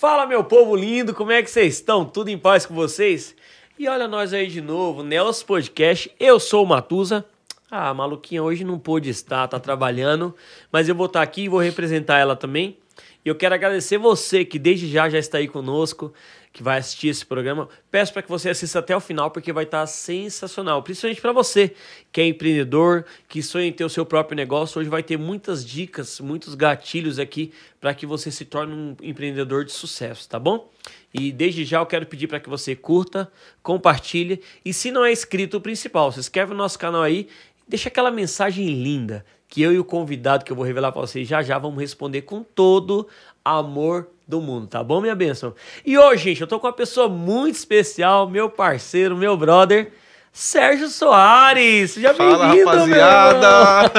Fala meu povo lindo, como é que vocês estão? Tudo em paz com vocês? E olha nós aí de novo, Nelson Podcast, eu sou o Matusa. Ah, a maluquinha hoje não pôde estar, tá trabalhando, mas eu vou estar tá aqui e vou representar ela também. E eu quero agradecer você que desde já já está aí conosco que vai assistir esse programa, peço para que você assista até o final, porque vai estar tá sensacional. Principalmente para você que é empreendedor, que sonha em ter o seu próprio negócio. Hoje vai ter muitas dicas, muitos gatilhos aqui para que você se torne um empreendedor de sucesso, tá bom? E desde já eu quero pedir para que você curta, compartilhe e se não é inscrito, o principal, se inscreve no nosso canal aí, deixa aquela mensagem linda que eu e o convidado que eu vou revelar para vocês já já vamos responder com todo amor do mundo, tá bom, minha bênção? E hoje, gente, eu tô com uma pessoa muito especial, meu parceiro, meu brother, Sérgio Soares. Seja bem-vindo, rapaziada!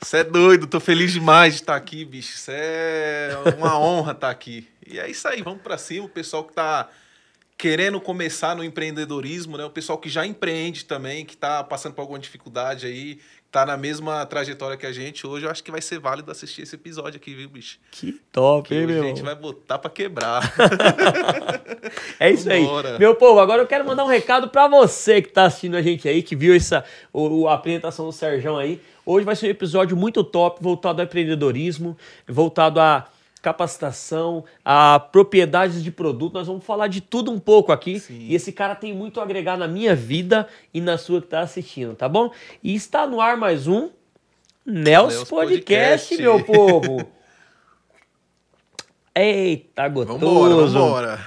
Você é doido, tô feliz demais de estar tá aqui, bicho. Isso é uma honra estar tá aqui. E é isso aí, vamos para cima, o pessoal que tá querendo começar no empreendedorismo, né? O pessoal que já empreende também, que tá passando por alguma dificuldade aí, tá na mesma trajetória que a gente hoje, eu acho que vai ser válido assistir esse episódio aqui, viu, bicho? Que top, que hein, meu? A gente vai botar para quebrar. é isso Vambora. aí. Meu povo, agora eu quero mandar um recado para você que tá assistindo a gente aí, que viu essa o, a apresentação do Serjão aí. Hoje vai ser um episódio muito top, voltado ao empreendedorismo, voltado a capacitação, a propriedades de produto. Nós vamos falar de tudo um pouco aqui. Sim. E esse cara tem muito a agregar na minha vida e na sua que está assistindo, tá bom? E está no ar mais um Nels Podcast, Podcast, meu povo. Eita, gostoso. Vambora, vambora.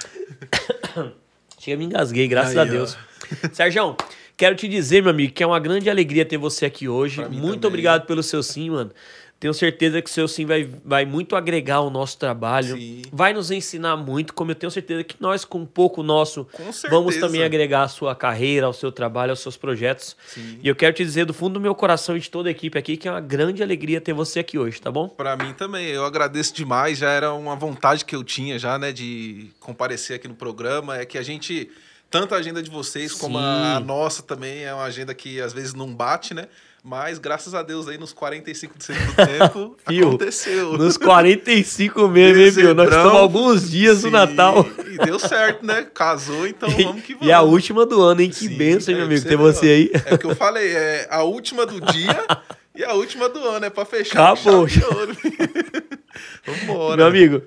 Chega, me engasguei, graças Aí, a Deus. Sérgio, quero te dizer, meu amigo, que é uma grande alegria ter você aqui hoje. Muito também. obrigado pelo seu sim, mano. Tenho certeza que o seu sim vai, vai muito agregar o nosso trabalho, sim. vai nos ensinar muito, como eu tenho certeza que nós, com um pouco nosso, vamos também agregar a sua carreira, ao seu trabalho, aos seus projetos. Sim. E eu quero te dizer do fundo do meu coração e de toda a equipe aqui que é uma grande alegria ter você aqui hoje, tá bom? Para mim também, eu agradeço demais, já era uma vontade que eu tinha já, né, de comparecer aqui no programa, é que a gente tanto a agenda de vocês como a, a, nossa também é uma agenda que às vezes não bate, né? Mas, graças a Deus, aí nos 45 do segundo tempo, Fio, aconteceu. Nos 45 mesmo, hein, Fio? Nós estamos alguns dias do Natal. E deu certo, né? Casou, então vamos que vamos. E a última do ano, hein? Que Sim, benção, hein, meu é amigo, ter você aí. É o que eu falei, é a última do dia e a última do ano. É para fechar. Acabou. Vambora. Meu amigo,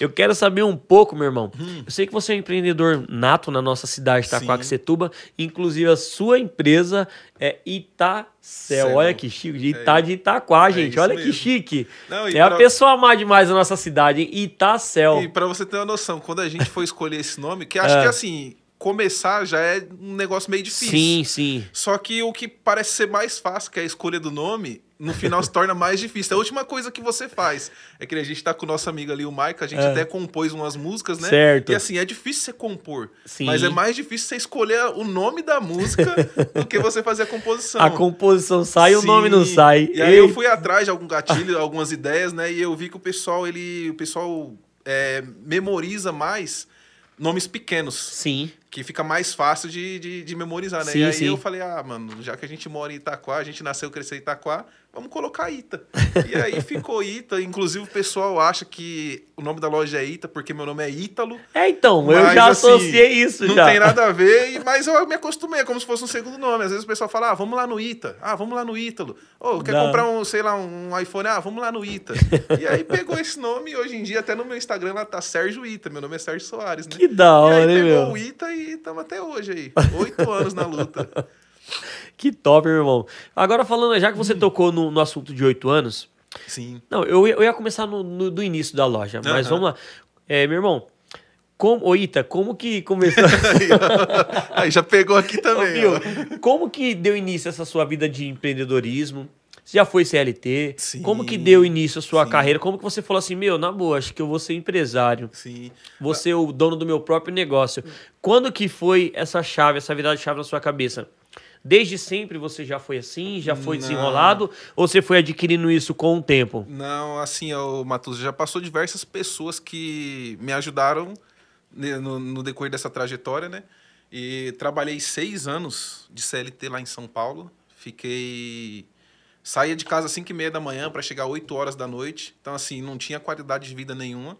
eu quero saber um pouco, meu irmão. Hum. Eu sei que você é um empreendedor nato na nossa cidade, Itaquacetuba Inclusive, a sua empresa é Itacel. Olha que chique. É Ita é. de Itaquá, é gente. É Olha mesmo. que chique. Não, é pra... a pessoa mais demais da nossa cidade, Itacel. E para você ter uma noção, quando a gente foi escolher esse nome, que acho é. que assim, começar já é um negócio meio difícil. Sim, sim. Só que o que parece ser mais fácil, que é a escolha do nome, no final se torna mais difícil. É a última coisa que você faz é que a gente tá com o nosso amigo ali, o Maico, a gente é. até compôs umas músicas, né? Certo. E assim, é difícil você compor. Sim. Mas é mais difícil você escolher o nome da música do que você fazer a composição. A composição sai, Sim. o nome não sai. E aí Ei. eu fui atrás de algum gatilho, algumas ideias, né? E eu vi que o pessoal, ele. O pessoal é, memoriza mais nomes pequenos. Sim que fica mais fácil de, de, de memorizar, né? Sim, e aí sim. eu falei, ah, mano, já que a gente mora em Itaquá, a gente nasceu, cresceu em Itaquá, vamos colocar Ita. e aí ficou Ita. Inclusive o pessoal acha que o nome da loja é Ita porque meu nome é Ítalo. É, então, mas, eu já assim, associei isso não já. Não tem nada a ver, mas eu me acostumei, é como se fosse um segundo nome. Às vezes o pessoal fala, ah, vamos lá no Ita. Ah, vamos lá no Ítalo. Ou oh, quer não. comprar um, sei lá, um iPhone? Ah, vamos lá no Ita. e aí pegou esse nome e hoje em dia até no meu Instagram lá tá Sérgio Ita. Meu nome é Sérgio Soares, né? Que da hora, e aí, pegou meu? o Ita e e estamos até hoje aí. Oito anos na luta. Que top, meu irmão. Agora falando, já que você hum. tocou no, no assunto de oito anos. Sim. Não, eu, eu ia começar no, no do início da loja, mas uh -huh. vamos lá. É, meu irmão, como, ô Ita, como que começou. aí já pegou aqui também. Ô, como que deu início essa sua vida de empreendedorismo? Você já foi CLT? Sim, como que deu início a sua sim. carreira? Como que você falou assim, meu, na boa, acho que eu vou ser empresário. Sim. Vou ser é o dono do meu próprio negócio. Quando que foi essa chave, essa virada de chave na sua cabeça? Desde sempre você já foi assim? Já foi Não. desenrolado? Ou você foi adquirindo isso com o tempo? Não, assim, o Matus, já passou diversas pessoas que me ajudaram né, no, no decorrer dessa trajetória, né? E trabalhei seis anos de CLT lá em São Paulo. Fiquei Saía de casa às 5 e meia da manhã para chegar 8 horas da noite. Então, assim, não tinha qualidade de vida nenhuma.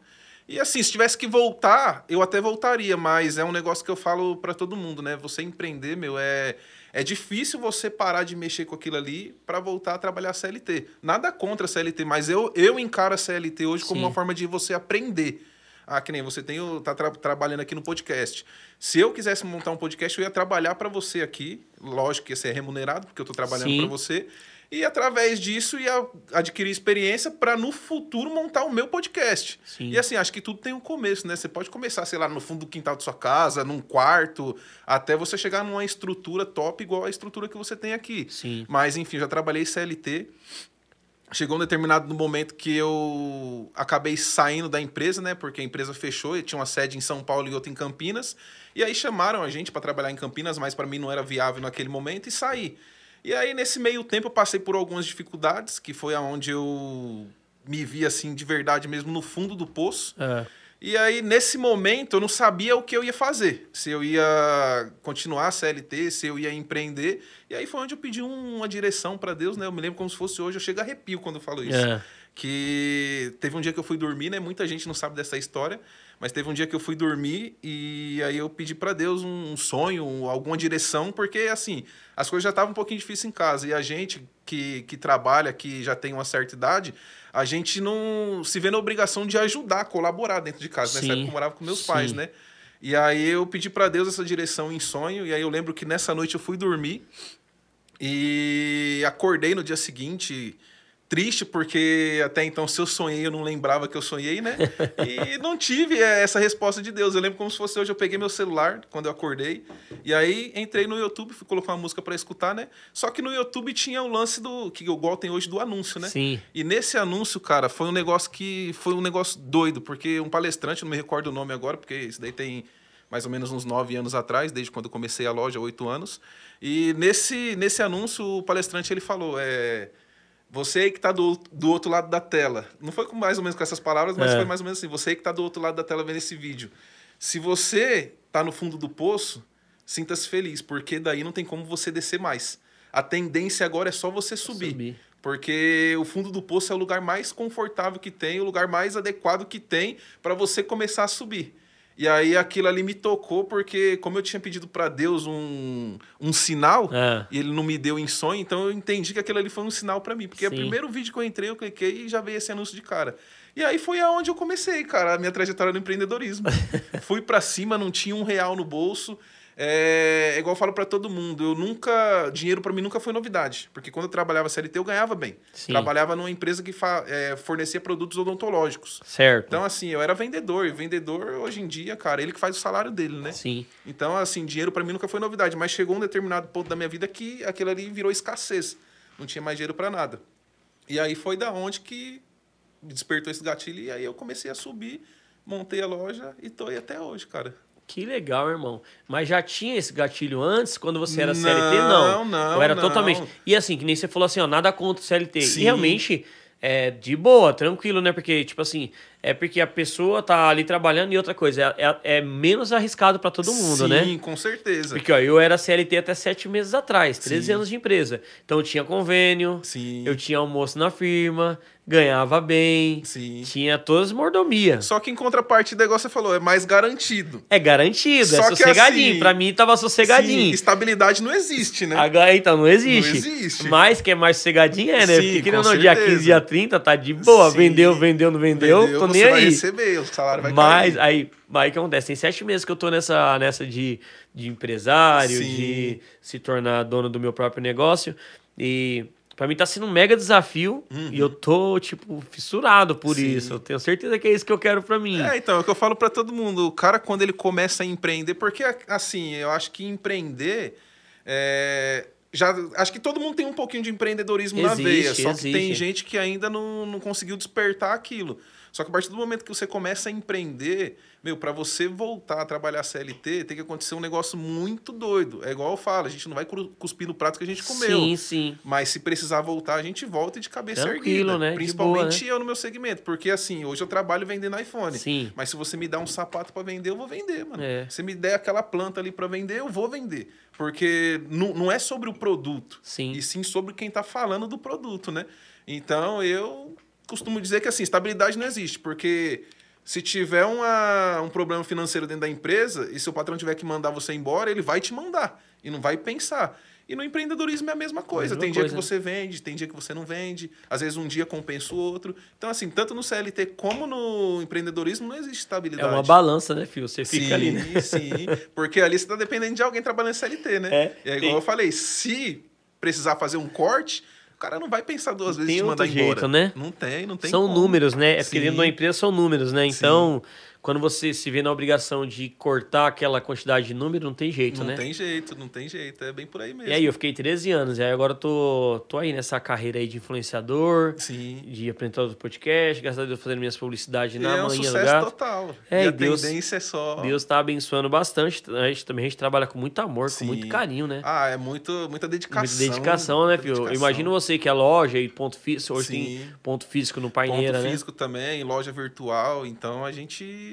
E assim, se tivesse que voltar, eu até voltaria, mas é um negócio que eu falo para todo mundo, né? Você empreender, meu, é é difícil você parar de mexer com aquilo ali para voltar a trabalhar CLT. Nada contra CLT, mas eu, eu encaro a CLT hoje Sim. como uma forma de você aprender. Ah, que nem você tem, tá tra trabalhando aqui no podcast. Se eu quisesse montar um podcast, eu ia trabalhar para você aqui. Lógico que ia ser remunerado, porque eu estou trabalhando para você e através disso ia adquirir experiência para no futuro montar o meu podcast. Sim. E assim, acho que tudo tem um começo, né? Você pode começar, sei lá, no fundo do quintal de sua casa, num quarto, até você chegar numa estrutura top igual a estrutura que você tem aqui. Sim. Mas enfim, já trabalhei CLT. Chegou um determinado momento que eu acabei saindo da empresa, né? Porque a empresa fechou e tinha uma sede em São Paulo e outra em Campinas. E aí chamaram a gente para trabalhar em Campinas, mas para mim não era viável naquele momento e saí. E aí, nesse meio tempo, eu passei por algumas dificuldades, que foi aonde eu me vi, assim, de verdade mesmo, no fundo do poço. É. E aí, nesse momento, eu não sabia o que eu ia fazer. Se eu ia continuar a CLT, se eu ia empreender. E aí foi onde eu pedi uma direção para Deus, né? Eu me lembro como se fosse hoje, eu chego a arrepio quando eu falo isso. É. Que teve um dia que eu fui dormir, né? Muita gente não sabe dessa história. Mas teve um dia que eu fui dormir e aí eu pedi para Deus um sonho, alguma direção, porque assim, as coisas já estavam um pouquinho difíceis em casa. E a gente que, que trabalha, que já tem uma certa idade, a gente não se vê na obrigação de ajudar, colaborar dentro de casa. Né? Sim. Nessa época eu morava com meus Sim. pais, né? E aí eu pedi para Deus essa direção em sonho, e aí eu lembro que nessa noite eu fui dormir e acordei no dia seguinte triste, porque até então, se eu sonhei, eu não lembrava que eu sonhei, né? E não tive é, essa resposta de Deus. Eu lembro como se fosse hoje. Eu peguei meu celular quando eu acordei, e aí entrei no YouTube, fui colocar uma música para escutar, né? Só que no YouTube tinha o lance do. que igual tem hoje do anúncio, né? Sim. E nesse anúncio, cara, foi um negócio que. foi um negócio doido, porque um palestrante, não me recordo o nome agora, porque isso daí tem mais ou menos uns nove anos atrás, desde quando comecei a loja, oito anos. E nesse, nesse anúncio, o palestrante ele falou: é você aí que está do, do outro lado da tela. Não foi com mais ou menos com essas palavras, mas é. foi mais ou menos assim. Você aí que está do outro lado da tela vendo esse vídeo. Se você está no fundo do poço, sinta-se feliz, porque daí não tem como você descer mais. A tendência agora é só você subir, subir. Porque o fundo do poço é o lugar mais confortável que tem, o lugar mais adequado que tem para você começar a subir. E aí aquilo ali me tocou, porque como eu tinha pedido para Deus um, um sinal, é. e ele não me deu em sonho, então eu entendi que aquilo ali foi um sinal para mim. Porque é o primeiro vídeo que eu entrei, eu cliquei e já veio esse anúncio de cara. E aí foi aonde eu comecei, cara, a minha trajetória no empreendedorismo. Fui para cima, não tinha um real no bolso é, é igual eu falo para todo mundo, eu nunca. Dinheiro para mim nunca foi novidade. Porque quando eu trabalhava CLT, eu ganhava bem. Sim. Trabalhava numa empresa que fa, é, fornecia produtos odontológicos. Certo. Então, assim, eu era vendedor. E vendedor, hoje em dia, cara, ele que faz o salário dele, né? Sim. Então, assim, dinheiro para mim nunca foi novidade. Mas chegou um determinado ponto da minha vida que aquilo ali virou escassez. Não tinha mais dinheiro para nada. E aí foi da onde que despertou esse gatilho. E aí eu comecei a subir, montei a loja e tô aí até hoje, cara. Que legal, irmão. Mas já tinha esse gatilho antes, quando você era não, CLT? Não, não. Eu era não. totalmente. E assim, que nem você falou assim, ó, nada contra o CLT. Sim. E realmente, é, de boa, tranquilo, né? Porque, tipo assim, é porque a pessoa tá ali trabalhando e outra coisa, é, é, é menos arriscado para todo mundo, Sim, né? Sim, com certeza. Porque ó, eu era CLT até sete meses atrás, 13 Sim. anos de empresa. Então eu tinha convênio, Sim. eu tinha almoço na firma, ganhava bem, Sim. tinha todas as mordomias. Só que em contrapartida, igual você falou, é mais garantido. É garantido, é Só é sossegadinho. Assim, pra mim tava sossegadinho. Sim, estabilidade não existe, né? Agora, então, não existe. Não existe. Mas que é mais sossegadinho é, né? Sim, Porque no dia 15, dia 30, tá de boa. Sim. Vendeu, vendeu, não vendeu. vendeu tô nem aí. receber, o salário vai Mas cair. aí, aí que acontece? Tem sete meses que eu tô nessa, nessa de, de empresário, Sim. de se tornar dono do meu próprio negócio. E para mim tá sendo um mega desafio uhum. e eu tô, tipo, fissurado por Sim. isso. Eu tenho certeza que é isso que eu quero para mim. É, então, é o que eu falo para todo mundo. O cara, quando ele começa a empreender, porque, assim, eu acho que empreender. É, já acho que todo mundo tem um pouquinho de empreendedorismo existe, na veia, só que existe. tem gente que ainda não, não conseguiu despertar aquilo. Só que a partir do momento que você começa a empreender, meu, para você voltar a trabalhar CLT, tem que acontecer um negócio muito doido. É igual eu falo, a gente não vai cuspir no prato que a gente comeu. Sim, sim. Mas se precisar voltar, a gente volta de cabeça Tranquilo, erguida. Né? Principalmente boa, né? eu no meu segmento. Porque assim, hoje eu trabalho vendendo iPhone. Sim. Mas se você me dá um sapato para vender, eu vou vender, mano. É. Se me der aquela planta ali para vender, eu vou vender. Porque não, não é sobre o produto. Sim. E sim sobre quem tá falando do produto, né? Então eu costumo dizer que assim, estabilidade não existe, porque se tiver uma, um problema financeiro dentro da empresa e seu patrão tiver que mandar você embora, ele vai te mandar e não vai pensar. E no empreendedorismo é a mesma coisa. a mesma tem coisa. dia que você vende, tem dia que você não vende. Às vezes um dia compensa o outro. Então, assim, tanto no CLT como no empreendedorismo não existe estabilidade. É uma balança, né, filho? Você fica sim, ali, né? Sim, Porque ali você está dependendo de alguém trabalhando CLT, né? É, é igual eu falei, se precisar fazer um corte, cara não vai pensar duas vezes em te mandar outro embora. né? Não tem, não tem. São como. números, né? É porque Sim. dentro de uma empresa são números, né? Então. Sim quando você se vê na obrigação de cortar aquela quantidade de número, não tem jeito, não né? Não tem jeito, não tem jeito. É bem por aí mesmo. E aí, eu fiquei 13 anos. E aí, agora eu tô, tô aí nessa carreira aí de influenciador, Sim. de apresentador do podcast, graças a Deus fazendo minhas publicidades na é um manhã. Sucesso total. É, e a Deus, tendência é só. Deus tá abençoando bastante. A gente também a gente trabalha com muito amor, Sim. com muito carinho, né? Ah, é muito, muita dedicação. Muita dedicação, né, filho? Dedicação. imagino você que é loja e ponto físico. Hoje Sim. tem ponto físico no paineira, ponto né? Ponto físico também, loja virtual. Então a gente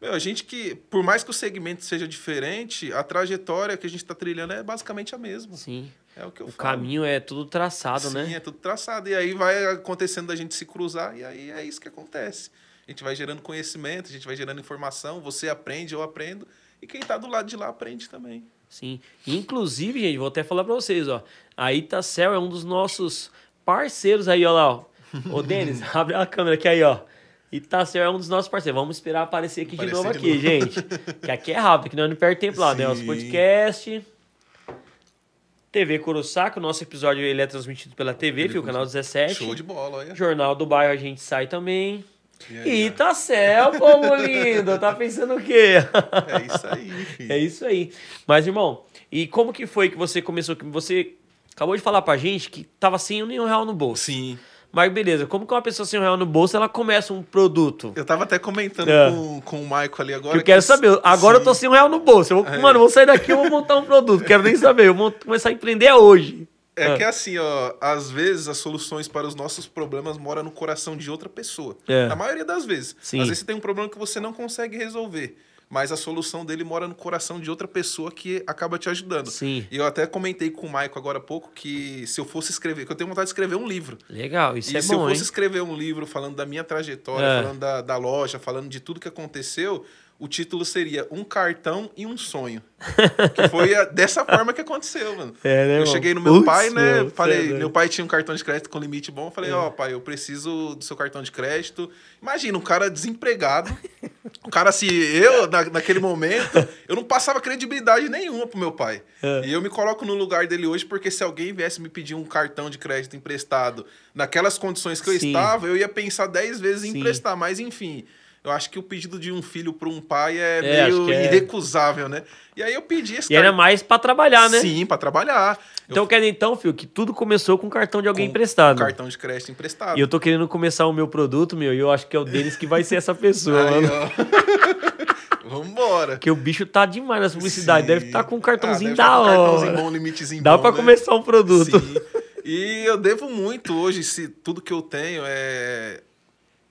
meu, a gente que, por mais que o segmento seja diferente, a trajetória que a gente está trilhando é basicamente a mesma. Sim. É o que eu o falo. caminho é tudo traçado, Sim, né? Sim, é tudo traçado. E aí vai acontecendo da gente se cruzar, e aí é isso que acontece. A gente vai gerando conhecimento, a gente vai gerando informação, você aprende, eu aprendo, e quem está do lado de lá aprende também. Sim. Inclusive, gente, vou até falar para vocês, ó. A Itacel é um dos nossos parceiros aí, ó lá, ó. Ô, Denis, abre a câmera aqui aí, ó. E Itacel tá, é um dos nossos parceiros. Vamos esperar aparecer aqui aparecer de novo aqui, novo. gente. que aqui é rápido, que não é no perto tempo lá, Sim. né? Os podcast. TV Coroçaco, nosso episódio ele é transmitido pela TV, viu? Canal 17. Show de bola, olha. Jornal do Bairro a gente sai também. E, aí, e Itacel, tá povo lindo, tá pensando o quê? É isso aí. Filho. É isso aí. Mas, irmão, e como que foi que você começou? Você acabou de falar pra gente que tava sem nenhum real no bolso. Sim. Mas beleza, como que uma pessoa sem um real no bolso, ela começa um produto? Eu tava até comentando é. com, com o Michael ali agora. eu quero que... saber, agora Sim. eu tô sem um real no bolso. Eu vou, é. Mano, vou sair daqui eu vou montar um produto. Quero nem saber, eu vou começar a empreender hoje. É ah. que é assim, ó, às vezes as soluções para os nossos problemas moram no coração de outra pessoa. É. Na maioria das vezes. Sim. Às vezes você tem um problema que você não consegue resolver mas a solução dele mora no coração de outra pessoa que acaba te ajudando. Sim. E eu até comentei com o Maico agora há pouco que se eu fosse escrever, que eu tenho vontade de escrever um livro. Legal, isso e é bom. E se eu fosse hein? escrever um livro falando da minha trajetória, é. falando da, da loja, falando de tudo que aconteceu, o título seria Um Cartão e um Sonho. que foi a, dessa forma que aconteceu, mano. É, né, eu irmão? cheguei no meu pai, né? Meu, é falei, meu pai tinha um cartão de crédito com limite bom. Falei, é. ó, é. oh, pai, eu preciso do seu cartão de crédito. Imagina, um cara desempregado. um cara assim, eu, na, naquele momento, eu não passava credibilidade nenhuma pro meu pai. É. E eu me coloco no lugar dele hoje, porque se alguém viesse me pedir um cartão de crédito emprestado naquelas condições que eu Sim. estava, eu ia pensar dez vezes em Sim. emprestar. Mas enfim. Eu acho que o pedido de um filho para um pai é, é meio é. irrecusável, né? E aí eu pedi esse E era mais para trabalhar, né? Sim, para trabalhar. Então eu... quer dizer, então, filho, que tudo começou com cartão de alguém com emprestado. cartão de crédito emprestado. E eu tô querendo começar o meu produto, meu, e eu acho que é o deles que vai ser essa pessoa, aí, mano. Vambora. Porque o bicho tá demais nas publicidades. Sim. Deve estar tá com um cartãozinho ah, da tá hora. Um cartãozinho bom, limitezinho Dá para né? começar um produto. Sim. E eu devo muito hoje, se tudo que eu tenho é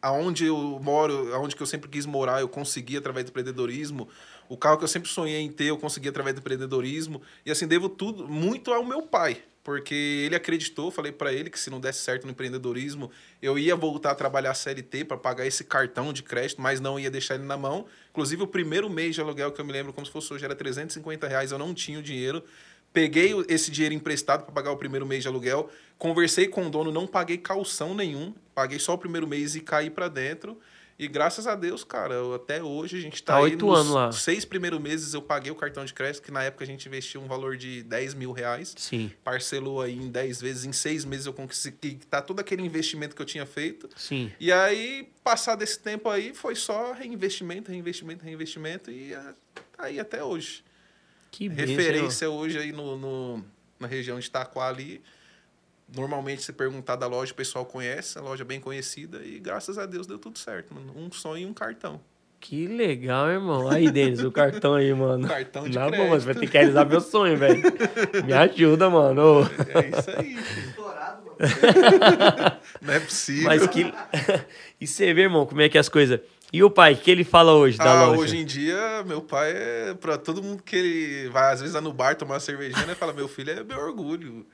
aonde eu moro, aonde que eu sempre quis morar, eu consegui através do empreendedorismo. O carro que eu sempre sonhei em ter, eu consegui através do empreendedorismo. E assim, devo tudo muito ao meu pai, porque ele acreditou, falei para ele que se não desse certo no empreendedorismo, eu ia voltar a trabalhar CLT para pagar esse cartão de crédito, mas não ia deixar ele na mão. Inclusive, o primeiro mês de aluguel que eu me lembro, como se fosse hoje, era 350 reais, eu não tinha o dinheiro peguei esse dinheiro emprestado para pagar o primeiro mês de aluguel, conversei com o dono, não paguei calção nenhum, paguei só o primeiro mês e caí para dentro. E graças a Deus, cara, até hoje a gente tá, tá aí nos anos lá. seis primeiros meses eu paguei o cartão de crédito, que na época a gente investiu um valor de 10 mil reais. Sim. Parcelou aí em 10 vezes, em seis meses eu consegui tá todo aquele investimento que eu tinha feito. Sim. E aí, passado esse tempo aí, foi só reinvestimento, reinvestimento, reinvestimento e é, tá aí até hoje. Que referência hoje aí no, no, na região de Itaquá ali. Normalmente, se perguntar da loja, o pessoal conhece, a loja bem conhecida e graças a Deus deu tudo certo, mano. Um sonho e um cartão. Que legal, irmão. Aí, Denis, o cartão aí, mano. Cartão de Não, crédito. Pô, mas vai ter que realizar meu sonho, velho. Me ajuda, mano. É, é isso aí. Estourado, mano. Não é possível. Mas que... e você vê, irmão, como é que é as coisas... E o pai, o que ele fala hoje da ah, loja? Hoje em dia, meu pai é para todo mundo que ele vai às vezes lá no bar tomar uma cervejinha, né? Fala, meu filho é meu orgulho.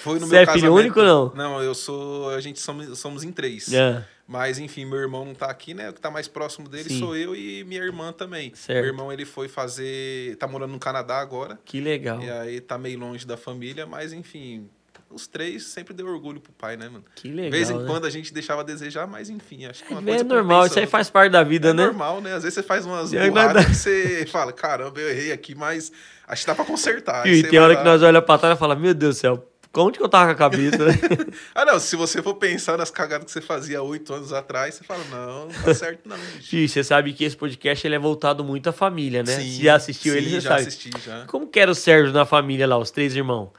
Foi no Você meu é casamento. filho único não? Não, eu sou, a gente somos, somos em três. É. Mas enfim, meu irmão não tá aqui, né? O que tá mais próximo dele Sim. sou eu e minha irmã também. Certo. Meu irmão ele foi fazer, tá morando no Canadá agora. Que legal. E aí tá meio longe da família, mas enfim, os três sempre deu orgulho pro pai, né, mano? Que legal. De vez em né? quando a gente deixava a desejar, mas enfim, acho que uma é, coisa. É normal, isso aí faz parte da vida, é né? É normal, né? Às vezes você faz umas burradas que você fala, caramba, eu errei aqui, mas acho que dá pra consertar. E tem hora lá... que nós olhamos pra trás e fala, meu Deus do céu, Onde que eu tava com a cabeça? Né? ah, não. Se você for pensar nas cagadas que você fazia oito anos atrás, você fala, não, não tá certo não, bicho. Fih, você sabe que esse podcast ele é voltado muito à família, né? Sim, já assistiu sim, ele, Já, já sabe. assisti, já. Como que era o Sérgio na família lá, os três irmãos?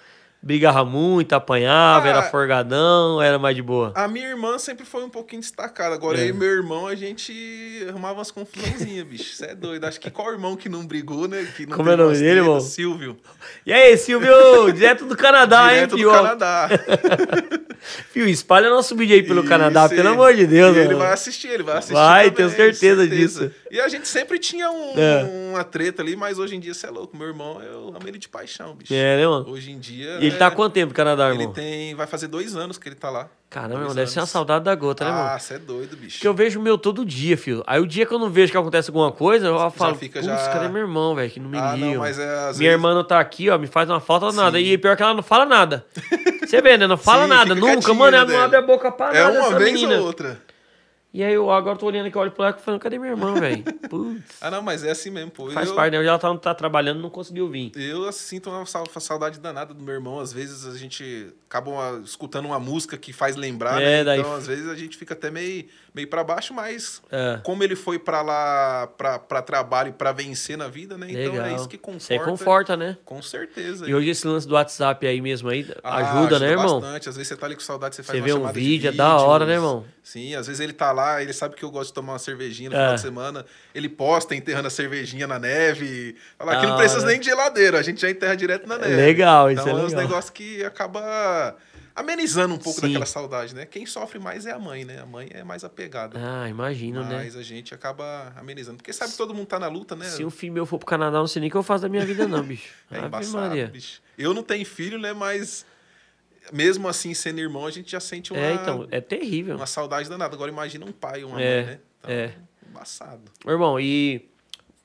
Brigava muito, apanhava, ah, era forgadão, era mais de boa. A minha irmã sempre foi um pouquinho destacada. Agora é. eu e meu irmão, a gente arrumava umas confusãozinhas, bicho. Você é doido. Acho que qual irmão que não brigou, né? Que não Como é o nome dele, irmão? Silvio. E aí, Silvio? Direto do Canadá, Direto hein, Direto do Canadá. Filho, espalha nosso vídeo aí pelo Isso, Canadá, pelo amor de Deus. ele vai assistir, ele vai assistir. Vai, também, tenho certeza, certeza, disso. E a gente sempre tinha um, é. uma treta ali, mas hoje em dia você é louco. Meu irmão, eu é amo ele de paixão, bicho. É, né, mano? Hoje em dia... E ele tá há é. quanto tempo no Canadá, irmão? Ele tem. Vai fazer dois anos que ele tá lá. Caramba, irmão, deve ser uma saudade da gota, né, irmão? Ah, você é doido, bicho. Porque eu vejo o meu todo dia, filho. Aí o dia que eu não vejo que acontece alguma coisa, eu já falo, fica putz, já... cadê meu irmão, velho, que não me ah, liga. Não, mas é, Minha vezes... irmã não tá aqui, ó, me faz uma falta nada. Sim. E pior que ela não fala nada. Você vê, né? Não fala Sim, nada nunca, mano. Ela não né, abre a boca pra é nada. É uma vez menina. ou outra. E aí eu agora tô olhando aqui, olho pro e falando, cadê minha irmã, velho? Putz. ah, não, mas é assim mesmo, pô. Faz eu... parte, né? Ela tá, tá trabalhando não conseguiu vir. Eu assim, sinto uma saudade danada do meu irmão. Às vezes a gente acaba uma, escutando uma música que faz lembrar, né? é, né? Daí... Então, às vezes a gente fica até meio meio para baixo, mas é. como ele foi para lá para trabalho e para vencer na vida, né? Legal. Então é isso que conforta. Você conforta, né? Com certeza. E hoje esse lance do WhatsApp aí mesmo aí ah, ajuda, ah, ajuda né, irmão? Bastante. Às vezes você tá ali com saudade, você, você faz vê um vídeo, é da hora, né, irmão? Sim, às vezes ele tá lá, ele sabe que eu gosto de tomar uma cervejinha no é. final de semana, ele posta enterrando a cervejinha na neve. Fala, aqui ah, não precisa né? nem de geladeira, a gente já enterra direto na neve. Legal, isso é legal. Então é, é um negócio que acaba amenizando um pouco Sim. daquela saudade, né? Quem sofre mais é a mãe, né? A mãe é mais apegada. Ah, imagino, mas né? Mas a gente acaba amenizando. Porque sabe que todo mundo tá na luta, né? Se o filho meu for pro Canadá, não sei nem o que eu faço da minha vida, não, bicho. é embaçado, bicho. Eu não tenho filho, né? Mas mesmo assim, sendo irmão, a gente já sente é, uma... É, então, é terrível. Uma saudade danada. Agora imagina um pai e uma é, mãe, né? Então, é. Embaçado. Irmão, e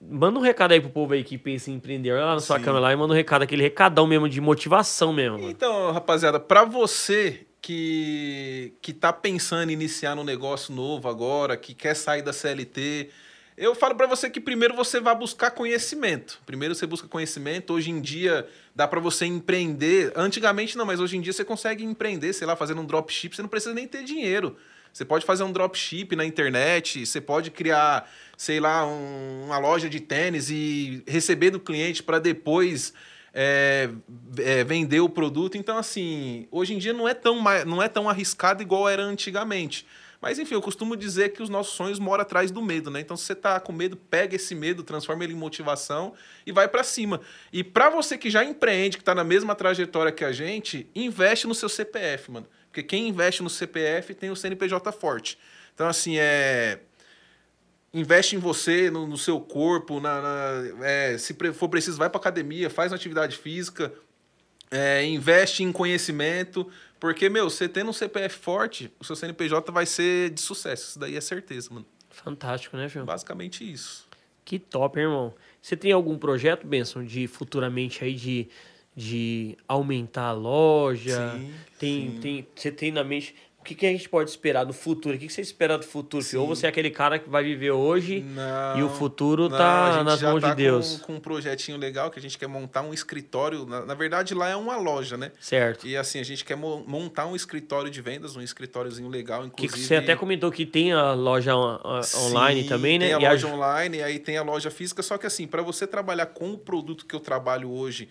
Manda um recado aí pro povo aí que pensa em empreender. Olha lá na sua câmera lá e manda um recado, aquele recadão mesmo de motivação mesmo. Mano. Então, rapaziada, para você que que tá pensando em iniciar um negócio novo agora, que quer sair da CLT, eu falo para você que primeiro você vai buscar conhecimento. Primeiro você busca conhecimento. Hoje em dia dá para você empreender. Antigamente não, mas hoje em dia você consegue empreender, sei lá, fazendo um dropship, você não precisa nem ter dinheiro. Você pode fazer um dropship na internet, você pode criar, sei lá, um, uma loja de tênis e receber do cliente para depois é, é, vender o produto. Então, assim, hoje em dia não é, tão, não é tão arriscado igual era antigamente. Mas, enfim, eu costumo dizer que os nossos sonhos moram atrás do medo, né? Então, se você tá com medo, pega esse medo, transforma ele em motivação e vai para cima. E para você que já empreende, que está na mesma trajetória que a gente, investe no seu CPF, mano. Porque quem investe no CPF tem o CNPJ forte. Então, assim, é. Investe em você, no, no seu corpo, na, na é, se for preciso, vai para academia, faz uma atividade física, é, investe em conhecimento, porque, meu, você tendo um CPF forte, o seu CNPJ vai ser de sucesso. Isso daí é certeza, mano. Fantástico, né, João? Basicamente isso. Que top, irmão. Você tem algum projeto, Benção, de futuramente aí de de aumentar a loja? Sim, tem, sim. tem, você tem na mente o que, que a gente pode esperar do futuro? O que, que você espera do futuro? Ou você é aquele cara que vai viver hoje não, e o futuro não, tá nas mãos tá de Deus. Com, com um projetinho legal que a gente quer montar um escritório. Na, na, verdade, lá é uma loja, né? Certo. E assim, a gente quer montar um escritório de vendas, um escritóriozinho legal, inclusive. Que você até comentou que tem a loja a, Sim, online também, né? Tem a e loja a... online, e aí tem a loja física. Só que assim, para você trabalhar com o produto que eu trabalho hoje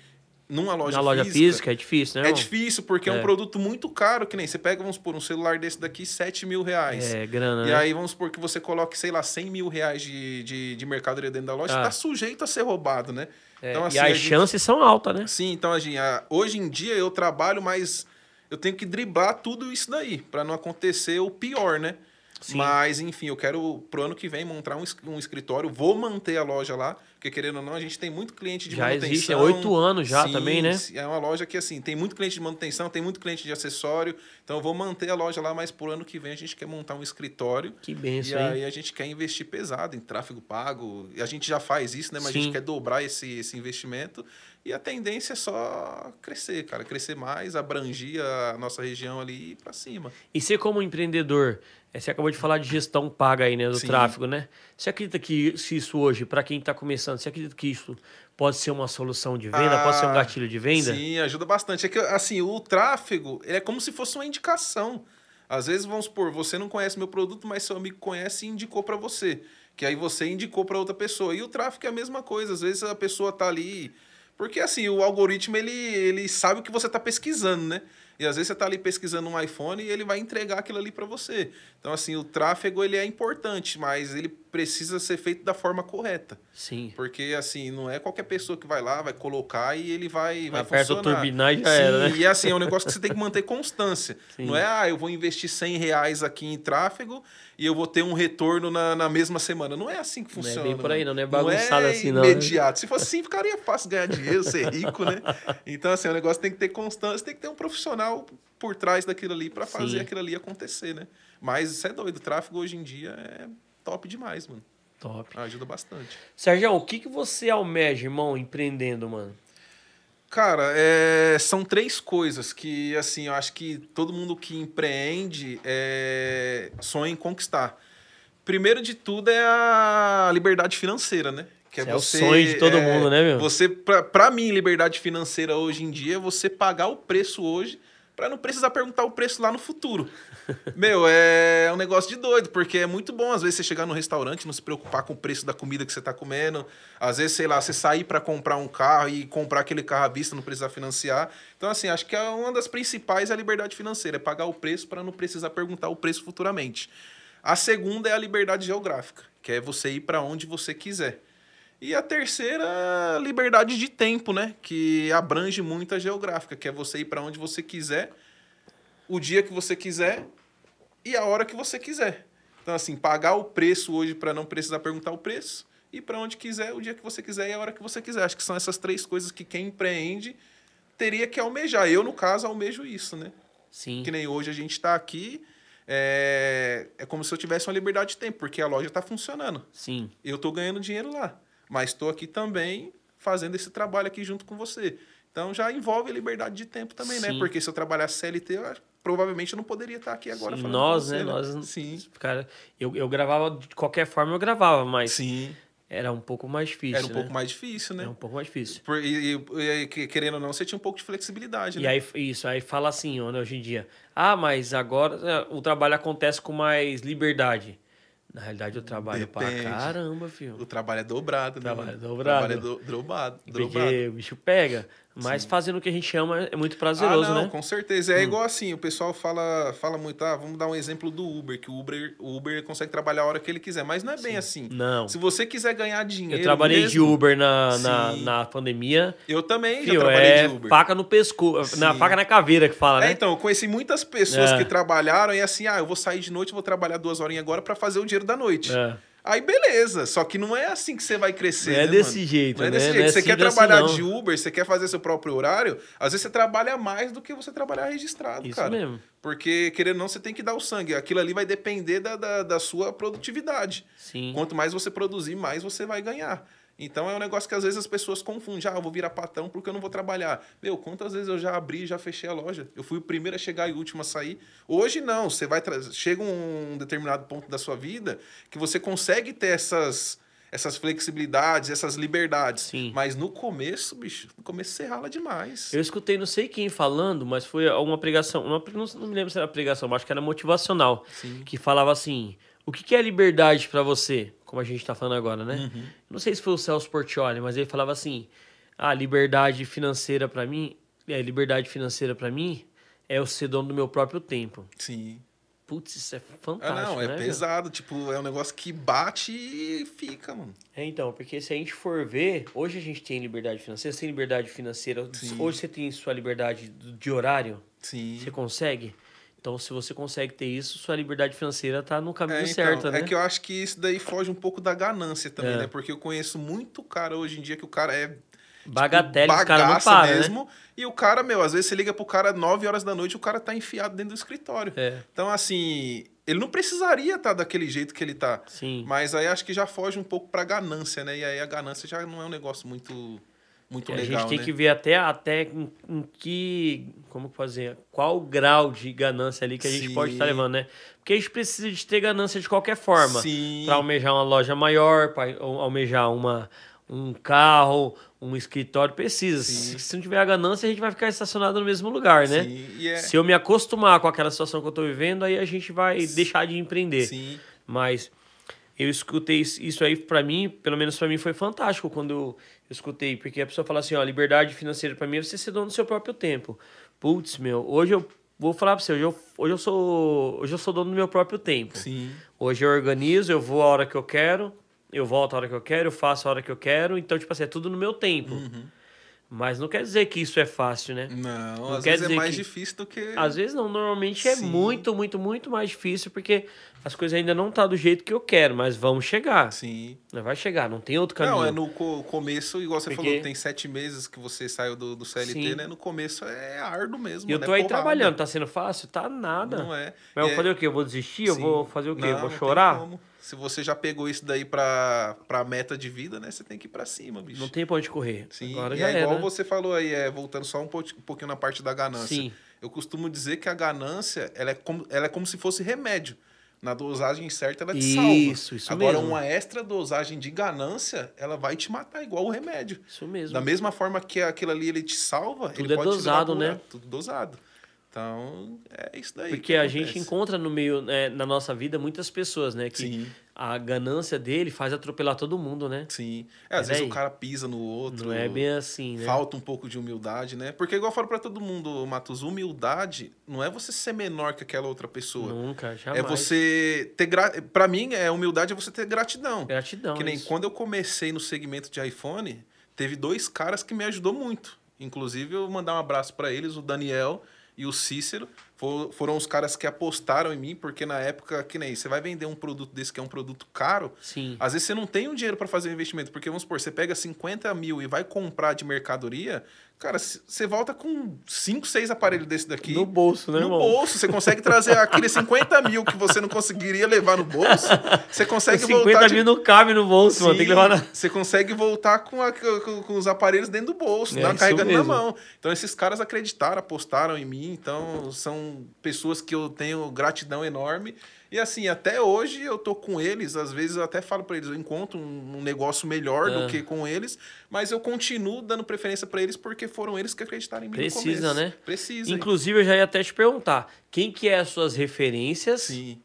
numa loja, Na loja física, física é difícil, né? É difícil, porque é. é. um produto muito caro, que nem você pega, vamos supor, um celular desse daqui, 7 mil reais. É, grana. E né? aí vamos supor que você coloque, sei lá, 100 mil reais de, de, de mercadoria dentro da loja, ah. tá sujeito a ser roubado, né? É, então, assim, e as gente... chances são altas, né? Sim, então, assim, hoje em dia eu trabalho, mas eu tenho que driblar tudo isso daí, para não acontecer o pior, né? Sim. Mas, enfim, eu quero pro ano que vem montar um, um escritório, vou manter a loja lá, porque querendo ou não, a gente tem muito cliente de já é manutenção. Já existe, há oito anos já Sim, também, né? É uma loja que, assim, tem muito cliente de manutenção, tem muito cliente de acessório, então eu vou manter a loja lá, mas pro ano que vem a gente quer montar um escritório. Que benção, E aí hein? a gente quer investir pesado em tráfego pago, a gente já faz isso, né? Mas Sim. a gente quer dobrar esse, esse investimento e a tendência é só crescer, cara, crescer mais, abrangir a nossa região ali para cima. E você como empreendedor, é, você acabou de falar de gestão paga aí, né, do Sim. tráfego, né? Você acredita que se isso hoje, para quem está começando, você acredita que isso pode ser uma solução de venda, ah, pode ser um ah, gatilho de venda? Sim, ajuda bastante. É que, assim, o tráfego é como se fosse uma indicação. Às vezes, vamos supor, você não conhece meu produto, mas seu amigo conhece e indicou para você. Que aí você indicou para outra pessoa. E o tráfego é a mesma coisa. Às vezes a pessoa tá ali... Porque, assim, o algoritmo, ele, ele sabe o que você está pesquisando, né? E às vezes você está ali pesquisando um iPhone e ele vai entregar aquilo ali para você. Então, assim, o tráfego ele é importante, mas ele precisa ser feito da forma correta. Sim. Porque, assim, não é qualquer pessoa que vai lá, vai colocar e ele vai, vai, vai funcionar. Aperta o turbinar e já era, né? E, assim, é um negócio que você tem que manter constância. Sim. Não é, ah, eu vou investir 100 reais aqui em tráfego e eu vou ter um retorno na, na mesma semana. Não é assim que funciona. Não é bem por aí, né? não, não é bagunçado não é assim, não. Né? imediato. Se fosse assim, ficaria fácil ganhar dinheiro, ser rico, né? Então, assim, o é negócio tem que ter constância, tem que ter um profissional por trás daquilo ali para fazer aquilo ali acontecer, né? Mas isso é doido. O tráfego hoje em dia é top demais, mano. Top. Ajuda bastante. Sérgio, o que, que você almeja, irmão, empreendendo, mano? Cara, é, são três coisas que, assim, eu acho que todo mundo que empreende é, sonha em conquistar. Primeiro de tudo é a liberdade financeira, né? Que é, é o sonho de todo é, mundo, né, meu? Você, pra, pra mim, liberdade financeira hoje em dia é você pagar o preço hoje para não precisar perguntar o preço lá no futuro. Meu, é um negócio de doido, porque é muito bom às vezes você chegar no restaurante, não se preocupar com o preço da comida que você está comendo. Às vezes, sei lá, você sair para comprar um carro e comprar aquele carro à vista, não precisar financiar. Então, assim, acho que é uma das principais é a liberdade financeira, é pagar o preço para não precisar perguntar o preço futuramente. A segunda é a liberdade geográfica, que é você ir para onde você quiser. E a terceira, liberdade de tempo, né? Que abrange muito a geográfica, que é você ir para onde você quiser, o dia que você quiser e a hora que você quiser. Então, assim, pagar o preço hoje para não precisar perguntar o preço e para onde quiser, o dia que você quiser e a hora que você quiser. Acho que são essas três coisas que quem empreende teria que almejar. Eu, no caso, almejo isso, né? Sim. Que nem hoje a gente está aqui, é... é como se eu tivesse uma liberdade de tempo, porque a loja está funcionando. Sim. Eu estou ganhando dinheiro lá mas estou aqui também fazendo esse trabalho aqui junto com você. Então já envolve liberdade de tempo também, né? Sim. né? Porque se eu trabalhar CLT, eu provavelmente eu não poderia estar aqui agora Sim, nós, você, né? né? Nós, Sim. Cara, eu, eu gravava de qualquer forma, eu gravava, mas Sim. Era um pouco mais difícil. Era um né? pouco mais difícil, né? Era é um pouco mais difícil. E, e, e, querendo ou não, você tinha um pouco de flexibilidade, né? E aí, isso, aí fala assim, hoje em dia. Ah, mas agora é, o trabalho acontece com mais liberdade. Na realidade, eu trabalho Depende. pra caramba, filho. O trabalho é dobrado, né? Trabalho é dobrado. O trabalho é do, drobado, drobado. Porque o bicho pega. Mas Sim. fazendo o que a gente ama é muito prazeroso, ah, não, né? Com certeza. É hum. igual assim, o pessoal fala, fala muito, ah, vamos dar um exemplo do Uber, que o Uber, o Uber consegue trabalhar a hora que ele quiser, mas não é Sim. bem assim. Não. Se você quiser ganhar dinheiro. Eu trabalhei mesmo, de Uber na, na, na, pandemia. Eu também Fio, já trabalhei é de Uber. Faca no pescoço, na faca na caveira que fala, né? É, então, eu conheci muitas pessoas é. que trabalharam e é assim, ah, eu vou sair de noite, vou trabalhar duas horinhas agora para fazer o dinheiro da noite. É. Aí beleza, só que não é assim que você vai crescer. Não é né, desse mano? jeito, não é né? desse jeito. É você assim quer assim, trabalhar assim, de Uber, você quer fazer seu próprio horário, às vezes você trabalha mais do que você trabalhar registrado, Isso cara. mesmo. Porque, querendo ou não, você tem que dar o sangue. Aquilo ali vai depender da, da, da sua produtividade. Sim. Quanto mais você produzir, mais você vai ganhar. Então é um negócio que às vezes as pessoas confundem. Ah, eu vou virar patrão porque eu não vou trabalhar. Meu, quantas vezes eu já abri e já fechei a loja? Eu fui o primeiro a chegar e o último a sair. Hoje não, você vai chega um determinado ponto da sua vida que você consegue ter essas essas flexibilidades, essas liberdades. Sim. Mas no começo, bicho, no começo você rala demais. Eu escutei não sei quem falando, mas foi uma pregação, uma, não me lembro se era pregação, mas acho que era motivacional, Sim. que falava assim: "O que é liberdade para você?" como a gente está falando agora, né? Uhum. Não sei se foi o Celso Portioli, mas ele falava assim: a ah, liberdade financeira para mim, é liberdade financeira para mim é eu ser dono do meu próprio tempo. Sim. Putz, isso é fantástico. Ah, não, é né, pesado. Meu? Tipo, é um negócio que bate e fica, mano. É, então, porque se a gente for ver, hoje a gente tem liberdade financeira, você tem liberdade financeira. Sim. Hoje você tem sua liberdade de horário. Sim. Você consegue? Então, se você consegue ter isso, sua liberdade financeira tá no caminho é, então, certo, é né? É que eu acho que isso daí foge um pouco da ganância também, é. né? Porque eu conheço muito cara hoje em dia que o cara é tipo, Bagatela, tipo, cara não para, né? mesmo. Né? E o cara, meu, às vezes você liga pro cara 9 horas da noite, o cara tá enfiado dentro do escritório. É. Então, assim, ele não precisaria estar tá daquele jeito que ele tá. Sim. Mas aí acho que já foge um pouco pra ganância, né? E aí a ganância já não é um negócio muito muito a legal. A gente tem né? que ver até, até em, em, que. Como fazer? Qual o grau de ganância ali que a Sim. gente pode estar levando, né? Porque a gente precisa de ter ganância de qualquer forma. Para almejar uma loja maior, para almejar uma, um carro, um escritório, precisa. Se, não tiver a ganância, a gente vai ficar estacionado no mesmo lugar, né? Yeah. É se eu me acostumar com aquela situação que eu estou vivendo, aí a gente vai Sim. deixar de empreender. Sim. Mas eu escutei isso aí para mim, pelo menos para mim foi fantástico quando eu eu escutei, porque a pessoa fala assim, ó, liberdade financeira para mim é você ser dono do seu próprio tempo. Putz, meu, hoje eu vou falar para você, hoje eu, hoje eu sou hoje eu sou dono do meu próprio tempo. Sim. Hoje eu organizo, eu vou a hora que eu quero, eu volto a hora que eu quero, eu faço a hora que eu quero, então tipo assim, é tudo no meu tempo. Uhum. Mas não quer dizer que isso é fácil, né? Não, não às vezes é mais que... difícil do que. Às vezes não, normalmente é Sim. muito, muito, muito mais difícil, porque as coisas ainda não tá do jeito que eu quero, mas vamos chegar. Sim. Vai chegar, não tem outro caminho. Não, é no co começo, igual você porque... falou, tem sete meses que você saiu do, do CLT, Sim. né? No começo é árduo mesmo. eu né? tô né? aí Porra, trabalhando, né? tá sendo fácil? Tá nada. Não é. Mas eu vou é. fazer o quê? Eu vou desistir? Sim. Eu vou fazer o quê? Não, eu vou chorar? Não tem como se você já pegou isso daí pra, pra meta de vida, né? Você tem que ir pra cima, bicho. Não tem pra onde correr. Sim, Agora e é igual né? você falou aí, é, voltando só um pouquinho na parte da ganância. Sim. Eu costumo dizer que a ganância, ela é como, ela é como se fosse remédio. Na dosagem certa, ela te isso, salva. Isso, isso mesmo Agora, uma extra dosagem de ganância, ela vai te matar igual o remédio. Isso mesmo. Da mesma forma que aquilo ali, ele te salva, Tudo ele é pode dosado, te dar né? Tudo dosado. Então, é isso daí. Porque a gente encontra no meio, né, na nossa vida, muitas pessoas, né? Que Sim. a ganância dele faz atropelar todo mundo, né? Sim. É, às vezes é aí. o cara pisa no outro. Não é bem assim, né? Falta um pouco de humildade, né? Porque, igual eu falo pra todo mundo, Matos, humildade não é você ser menor que aquela outra pessoa. Nunca, é jamais. É você ter. Gra... Pra mim, é humildade é você ter gratidão. Gratidão. Que nem isso. quando eu comecei no segmento de iPhone, teve dois caras que me ajudou muito. Inclusive, eu mandar um abraço para eles, o Daniel e o Cícero for, foram os caras que apostaram em mim, porque na época, que nem você vai vender um produto desse que é um produto caro, Sim. às vezes você não tem o um dinheiro para fazer o um investimento, porque vamos supor, você pega 50 mil e vai comprar de mercadoria, Cara, você volta com cinco seis aparelhos desse daqui. No bolso, né, no irmão? bolso. Você consegue trazer aqueles 50 mil que você não conseguiria levar no bolso. Você consegue 50 voltar. 50 mil de... não cabe no bolso, Sim, mano. Tem que levar na... Você consegue voltar com, a, com, com, os aparelhos dentro do bolso, é, tá carregando na mão. Então, esses caras acreditaram, apostaram em mim. Então, são pessoas que eu tenho gratidão enorme. E assim, até hoje eu tô com eles, às vezes eu até falo para eles, eu encontro um, um negócio melhor é. do ah. que com eles, mas eu continuo dando preferência para eles porque foram eles que acreditaram em mim Precisa, no começo. né? Precisa. Inclusive, eu já ia até te perguntar, quem que é as suas referências? Sim.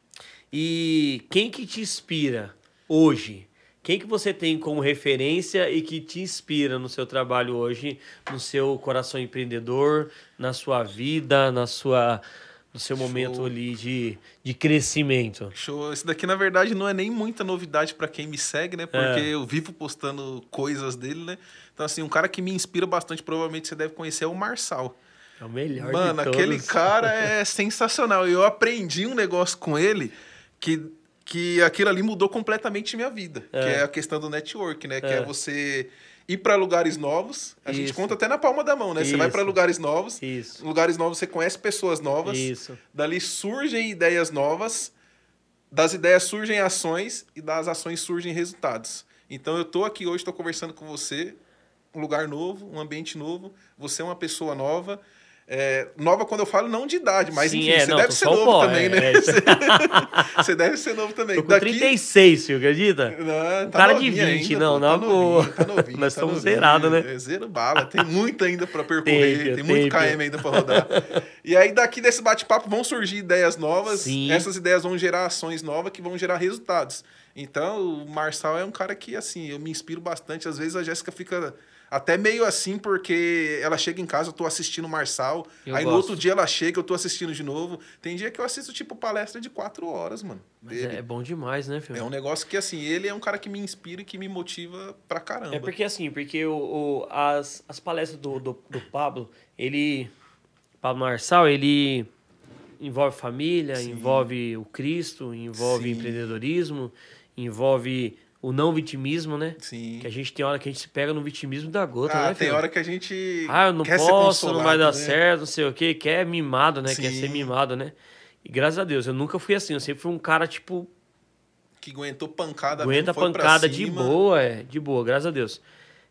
E quem que te inspira hoje? Quem que você tem como referência e que te inspira no seu trabalho hoje, no seu coração empreendedor, na sua vida, na sua no seu Show. momento ali de, de crescimento. Show. Isso daqui, na verdade, não é nem muita novidade para quem me segue, né? Porque é. eu vivo postando coisas dele, né? Então, assim, um cara que me inspira bastante, provavelmente você deve conhecer, é o Marçal. É o melhor Mano, aquele cara é sensacional. Eu aprendi um negócio com ele que, que aquilo ali mudou completamente minha vida. É. Que é a questão do network, né? É. Que é, é. você ir para lugares novos. A Isso. gente conta até na palma da mão, né? Isso. Você vai para lugares novos. Isso. Lugares novos você conhece pessoas novas. Isso. Dali surgem ideias novas. Das ideias surgem ações e das ações surgem resultados. Então eu tô aqui hoje, estou conversando com você, um lugar novo, um ambiente novo, você é uma pessoa nova, é, nova quando eu falo não de idade, mas Sim, enfim, é, você, não, deve pó, também, é, né? ser novo também, né? você deve ser novo também. Tô com Daqui... 36, filho, acredita? Não, tá cara de 20, ainda, não, não. Tá novinho, tá novinho, Nós tá estamos né? Zero bala, tem muito ainda para percorrer, tem muito tempo. KM ainda para rodar. e aí daqui desse bate-papo vão surgir ideias novas, Sim. essas ideias vão gerar ações novas que vão gerar resultados. Então, o Marçal é um cara que, assim, eu me inspiro bastante. Às vezes a Jéssica fica até meio assim, porque ela chega em casa, eu tô assistindo Marçal. Eu aí gosto. no outro dia ela chega, eu tô assistindo de novo. Tem dia que eu assisto, tipo, palestra de quatro horas, mano. É, é bom demais, né, filho? É um negócio que, assim, ele é um cara que me inspira e que me motiva pra caramba. É porque, assim, porque o, o as, as palestras do, do, do Pablo, ele. Pablo Marçal, ele envolve família, Sim. envolve o Cristo, envolve Sim. empreendedorismo, envolve o não vitimismo, né? Sim. Que a gente tem hora que a gente se pega no vitimismo da gota, ah, né? Filho? Tem hora que a gente. Ah, eu não posso, não vai dar né? certo, não sei o quê. Quer mimado, né? Sim. Quer ser mimado, né? E graças a Deus, eu nunca fui assim. Eu sempre fui um cara, tipo. Que aguentou pancada Aguenta mesmo, pancada de boa, é. De boa, graças a Deus.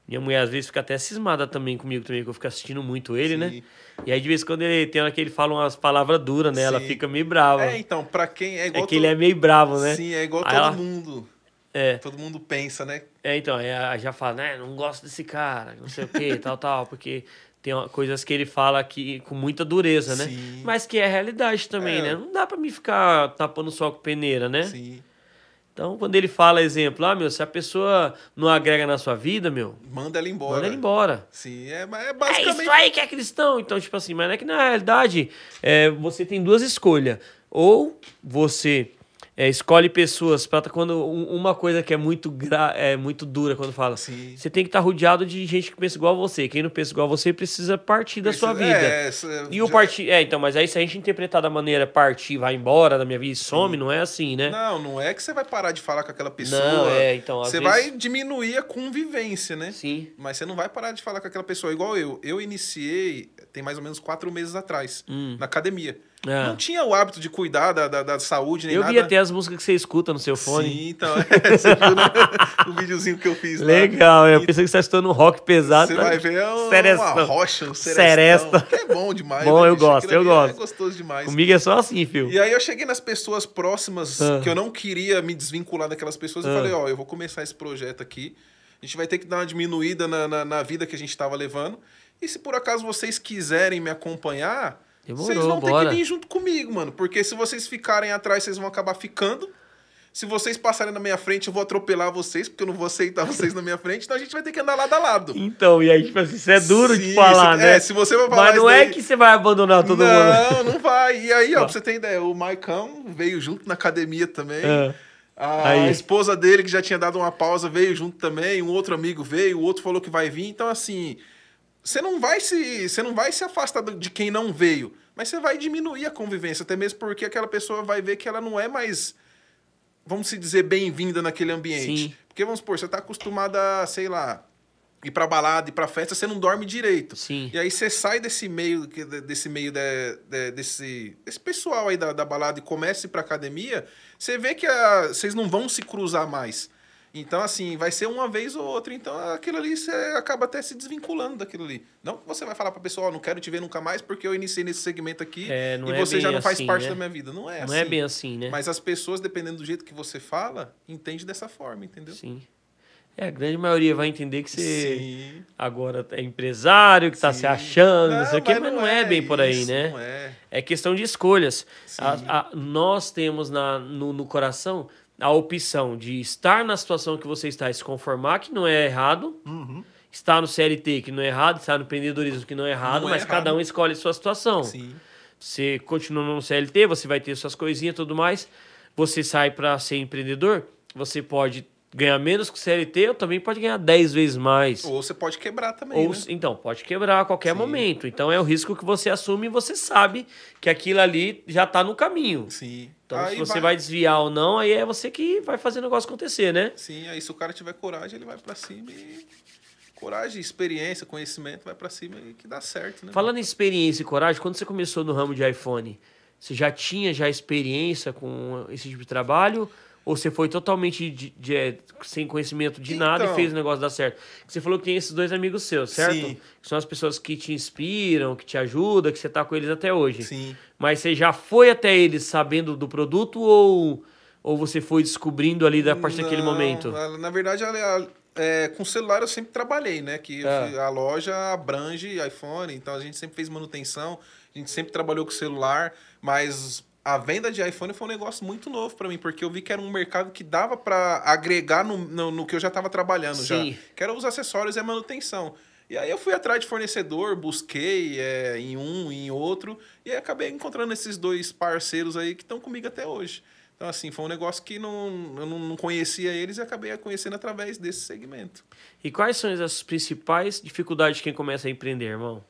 Minha mulher às vezes fica até cismada também comigo, também, que eu fico assistindo muito ele, né? Sim. né? E aí, de vez em quando, ele tem hora que ele fala umas palavras duras, né? Sim. Ela fica meio brava. É, então, pra quem é igual. É que todo... ele é meio bravo, né? Sim, é igual aí todo ela... mundo é. Todo mundo pensa, né? É, então, é, já fala, né? Não gosto desse cara, não sei o quê, tal, tal, porque tem coisas que ele fala que com muita dureza, né? Sim. Mas que é a realidade também, é. né? Não dá para me ficar tapando sol com peneira, né? Sim. Então, quando ele fala, exemplo, ah, meu, se a pessoa não agrega na sua vida, meu. Manda ela embora. Manda ela embora. Sim, é, é basicamente. É isso aí que é cristão. Então, tipo assim, mas é que na realidade, é, você tem duas escolhas. Ou você é, escolhe pessoas para tá quando uma coisa que é muito gra, é muito dura quando fala Sim. você tem que estar tá rodeado de gente que pensa igual a você quem não pensa igual a você precisa partir da sua vida é, é e o partir é então mas aí se a gente interpretar da maneira partir vai embora da minha vida e some Sim. não é assim né não não é que você vai parar de falar com aquela pessoa não é então você vezes... vai diminuir a convivência né Sim mas você não vai parar de falar com aquela pessoa igual eu eu iniciei tem mais ou menos quatro meses atrás, hum. na academia. É. Não tinha o hábito de cuidar da, da, da saúde nem eu nada. vi até as músicas que você escuta no seu fone. Sim, então. É, você viu né? o videozinho que eu fiz lá. Legal, eu e... Então, pensei que você estava tá estudando um rock pesado. Você tá... vai ver um, é uma rocha, um serestão, Seresta. é bom demais. Bom, né, eu gosto, eu é gosto. É gostoso demais. Comigo é só assim, filho. E aí eu cheguei nas pessoas próximas ah. que eu não queria me desvincular daquelas pessoas ah. e falei, ó, oh, eu vou começar esse projeto aqui. A gente vai ter que dar uma diminuída na, na, na vida que a gente estava levando. E se por acaso vocês quiserem me acompanhar, Demorou, vocês vão bora. ter que vir junto comigo, mano. Porque se vocês ficarem atrás, vocês vão acabar ficando. Se vocês passarem na minha frente, eu vou atropelar vocês, porque eu não vou aceitar vocês na minha frente, então a gente vai ter que andar lado a lado. Então, e aí, tipo assim, isso é duro Sim, de falar, isso, né? É, se você vai falar. Mas não é daí... é que você vai abandonar todo não, mundo. Não, não vai. E aí, ó, pra você ter ideia, o Maicão veio junto na academia também. É. A aí. esposa dele, que já tinha dado uma pausa, veio junto também. Um outro amigo veio, o outro falou que vai vir. Então, assim, você não vai se você não vai se afastar de quem não veio, mas você vai diminuir a convivência, até mesmo porque aquela pessoa vai ver que ela não é mais vamos se dizer bem-vinda naquele ambiente. Sim. Porque vamos supor, você está acostumada, sei lá, ir para balada, ir para festa, você não dorme direito. Sim. E aí você sai desse meio desse meio de, de, desse, desse pessoal aí da, da balada e começa para academia, você vê que a, vocês não vão se cruzar mais. Então, assim, vai ser uma vez ou outra. Então, aquilo ali você acaba até se desvinculando daquilo ali. Não que você vai falar pra pessoa, oh, não quero te ver nunca mais porque eu iniciei nesse segmento aqui é, e é você já não faz assim, parte né? da minha vida. Não é não é assim. Não é bem assim, né? Mas as pessoas, dependendo do jeito que você fala, entende dessa forma, entendeu? Sim. É, a grande maioria vai entender que você Sim. agora é empresário, que está se achando, não, não mas não, é, é bem isso, por aí, né? Não é. é questão de escolhas. A, a, nós temos na, no, no coração a opção de estar na situação que você está e se conformar, que não é errado. Uhum. Estar no CLT, que não é errado. Estar no empreendedorismo, que não é errado. Não é mas é errado. cada um escolhe a sua situação. Sim. Você continua no CLT, você vai ter suas coisinhas e tudo mais. Você sai para ser empreendedor, você pode ganhar menos que o CLT, ou também pode ganhar 10 vezes mais. Ou você pode quebrar também. Ou, né? Então, pode quebrar a qualquer Sim. momento. Então é o risco que você assume e você sabe que aquilo ali já está no caminho. Sim. Então, aí se você vai... vai... desviar ou não, aí é você que vai fazer o negócio acontecer, né? Sim, aí se o cara tiver coragem, ele vai para cima e. Coragem, experiência, conhecimento, vai para cima e que dá certo, né? Falando em experiência e coragem, quando você começou no ramo de iPhone, você já tinha já experiência com esse tipo de trabalho? Ou você foi totalmente de, de, é, sem conhecimento de então, nada e então. fez o negócio dar certo? Você falou que tem esses dois amigos seus, certo? Sim. Que são as pessoas que te inspiram, que te ajudam, que você tá com eles até hoje. Sim. Mas você já foi até eles sabendo do produto ou, ou você foi descobrindo ali da partir Não, daquele momento? Na verdade, é, com celular eu sempre trabalhei, né? Que é. a loja abrange iPhone, então a gente sempre fez manutenção, a gente sempre trabalhou com celular, mas a venda de iPhone foi um negócio muito novo para mim, porque eu vi que era um mercado que dava para agregar no, no, no, que eu já estava trabalhando Sim. já. Que eram os acessórios e a manutenção. E aí eu fui atrás de fornecedor, busquei é, em um, e em outro, e acabei encontrando esses dois parceiros aí que estão comigo até hoje. Então, assim, foi um negócio que não, eu não conhecia eles e acabei conhecendo através desse segmento. E quais são as principais dificuldades de quem começa a empreender, irmão?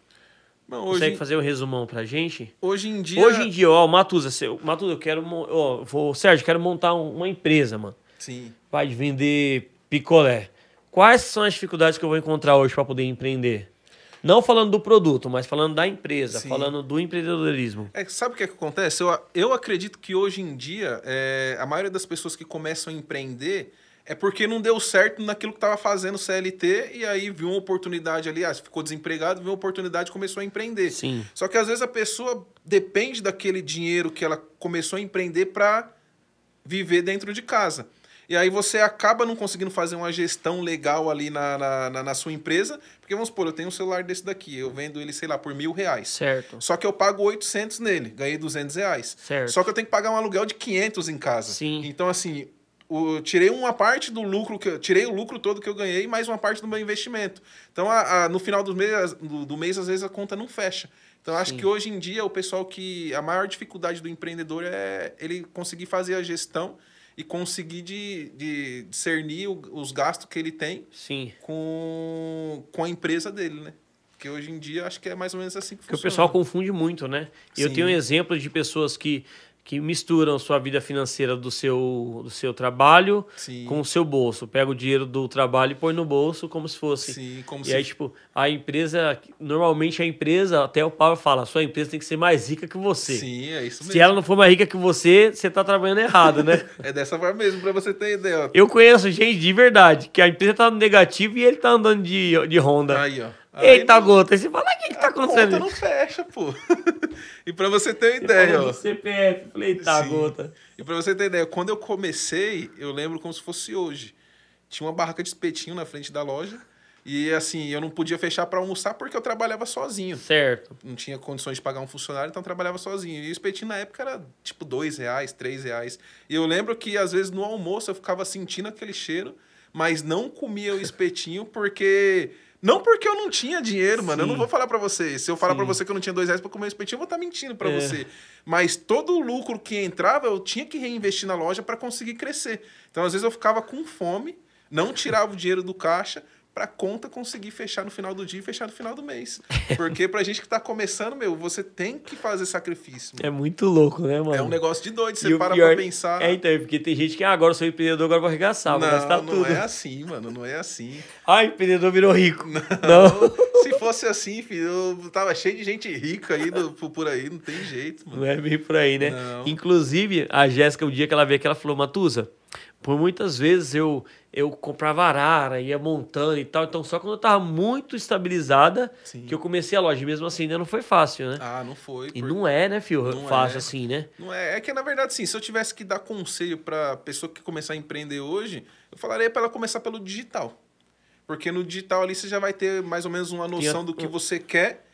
Não, Consegue fazer o um resumão pra gente? Hoje em dia. Hoje em dia, ó, Matuza, seu, Matuza, eu quero. Ó, vou, Sérgio, quero montar uma empresa, mano. Sim. Vai vender picolé. Quais são as dificuldades que eu vou encontrar hoje para poder empreender? Não falando do produto, mas falando da empresa, Sim. falando do empreendedorismo. É, sabe o que, é que acontece? Eu, eu acredito que hoje em dia é, a maioria das pessoas que começam a empreender é porque não deu certo naquilo que estava fazendo CLT e aí viu uma oportunidade ali, ah, ficou desempregado, viu uma oportunidade e começou a empreender. Sim. Só que às vezes a pessoa depende daquele dinheiro que ela começou a empreender para viver dentro de casa. E aí você acaba não conseguindo fazer uma gestão legal ali na, na, na, na sua empresa, porque vamos supor, eu tenho um celular desse daqui, eu vendo ele, sei lá, por mil reais. Certo. Só que eu pago 800 nele, ganhei 200 reais. Certo. Só que eu tenho que pagar um aluguel de 500 em casa. Sim. Então, assim, o, tirei uma parte do lucro que eu, tirei o lucro todo que eu ganhei mais uma parte do meu investimento então a, a, no final do mês do, do, mês às vezes a conta não fecha então acho Sim. que hoje em dia o pessoal que a maior dificuldade do empreendedor é ele conseguir fazer a gestão e conseguir de, de discernir o, os gastos que ele tem Sim. com com a empresa dele né porque hoje em dia acho que é mais ou menos assim que, que funciona. o pessoal confunde muito né Sim. eu tenho um exemplos de pessoas que que misturam sua vida financeira do seu, do seu trabalho Sim. com o seu bolso. Pega o dinheiro do trabalho e põe no bolso como se fosse. Sim, como e se... aí, tipo, a empresa. Normalmente a empresa, até o Paulo fala, sua empresa tem que ser mais rica que você. Sim, é isso mesmo. Se ela não for mais rica que você, você tá trabalhando errado, né? é dessa forma mesmo, para você ter ideia. Eu conheço gente de verdade, que a empresa tá no negativo e ele tá andando de, de Honda. Aí, ó. Eita, não... gota, você fala, o que, tá acontecendo? A conta não fecha, pô. e pra você ter uma ideia, ó. CPF, falei, eita, Sim. gota. E pra você ter ideia, quando eu comecei, eu lembro como se fosse hoje. Tinha uma barraca de espetinho na frente da loja. E assim, eu não podia fechar para almoçar porque eu trabalhava sozinho. Certo. Não tinha condições de pagar um funcionário, então eu trabalhava sozinho. E o espetinho na época era tipo dois reais, três reais. E eu lembro que às vezes no almoço eu ficava sentindo aquele cheiro, mas não comia o espetinho porque não porque eu não tinha dinheiro, mano. Sim. Eu não vou falar para você. Se eu falar para você que eu não tinha dois reais pra comer um espetinho, eu vou estar tá mentindo para é. você. Mas todo o lucro que entrava, eu tinha que reinvestir na loja para conseguir crescer. Então, às vezes, eu ficava com fome, não tirava o dinheiro do caixa para a conta conseguir fechar no final do dia e fechar no final do mês. Porque pra gente que tá começando, meu, você tem que fazer sacrifício. É muito louco, né, mano? É um negócio de doido, você e para pior... pra pensar. É, então, é porque tem gente que, ah, agora eu sou empreendedor, agora vou arregaçar, vou gastar tudo. Não é assim, mano, não é assim. ah, empreendedor virou rico. Não, não. Se fosse assim, filho, eu tava cheio de gente rica aí por aí, não tem jeito, mano. Não é bem por aí, né? Não. Inclusive, a Jéssica, o dia que ela veio aqui, ela falou, Matusa, por muitas vezes eu eu comprava arara, ia montando e tal. Então, só quando eu tava muito estabilizada Sim. que eu comecei a loja. Mesmo assim, ainda não foi fácil, né? Ah, não foi. E por... não é, né, Fio? Não fácil é. assim, né? Não é. É que, na verdade, assim, se eu tivesse que dar conselho pra pessoa que começar a empreender hoje, eu falaria para ela começar pelo digital. Porque no digital ali você já vai ter mais ou menos uma noção do que você quer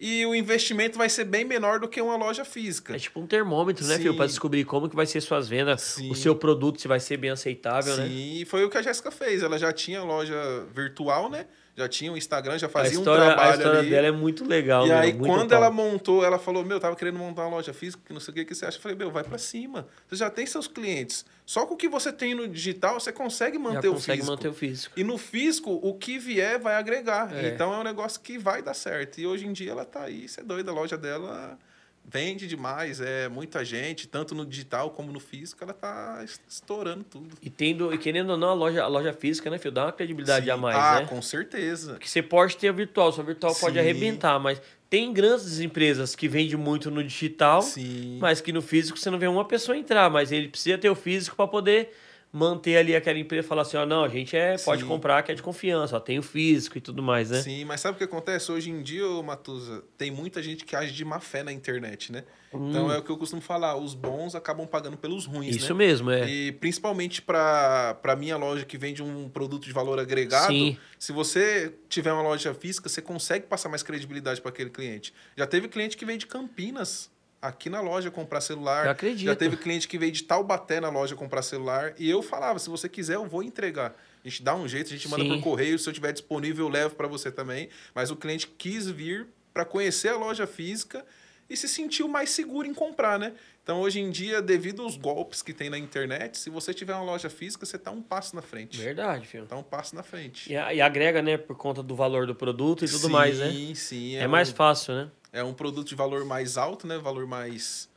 e o investimento vai ser bem menor do que uma loja física. É tipo um termômetro, né, Sim. filho, para descobrir como que vai ser suas vendas, Sim. o seu produto se vai ser bem aceitável, Sim. né? Sim, foi o que a Jéssica fez. Ela já tinha loja virtual, né? já tinha um Instagram, já fazia história, um trabalho. A história ali. dela é muito legal. E meu, é aí, quando ela montou, ela falou: Meu, eu tava querendo montar uma loja física, que não sei o que, que você acha. Eu falei: Meu, vai para cima. Você já tem seus clientes. Só com o que você tem no digital, você consegue manter já o consegue físico. manter o físico. E no físico, o que vier vai agregar. É. Então é um negócio que vai dar certo. E hoje em dia ela tá aí, você é doida, a loja dela vende demais, é muita gente, tanto no digital como no físico, ela tá estourando tudo. E tendo, e querendo ou não, a loja, a loja física, né, filho, dá uma credibilidade Sim. a mais, ah, né? com certeza. Porque você pode ter a virtual, sua virtual Sim. pode arrebentar, mas tem grandes empresas que vendem muito no digital, Sim. mas que no físico você não vê uma pessoa entrar, mas ele precisa ter o físico para poder manter ali aquela empresa e falar assim, ó, não, a gente é, Sim. pode comprar que é de confiança, ó, tem o físico e tudo mais, né? Sim, mas sabe o que acontece? Hoje em dia, Matusa, tem muita gente que age de má fé na internet, né? Então, hum. Então é o que eu costumo falar, os bons acabam pagando pelos ruins, Isso né? mesmo, é. E principalmente para minha loja que vende um produto de valor agregado, Sim. se você tiver uma loja física, você consegue passar mais credibilidade para aquele cliente. Já teve cliente que vem de Campinas aqui na loja comprar celular. Eu acredito. Já teve cliente que veio de Taubaté na loja comprar celular. E eu falava, se você quiser, eu vou entregar. A gente dá um jeito, a gente manda Sim. por correio. Se eu tiver disponível, eu levo para você também. Mas o cliente quis vir para conhecer a loja física e se sentiu mais seguro em comprar, né? Então, hoje em dia, devido aos golpes que tem na internet, se você tiver uma loja física, você está um passo na frente. Verdade, filho. Está um passo na frente. E, e, agrega, né, por conta do valor do produto e tudo sim, mais, né? Sim, sim. É, é um, mais fácil, né? É um produto de valor mais alto, né? Valor mais.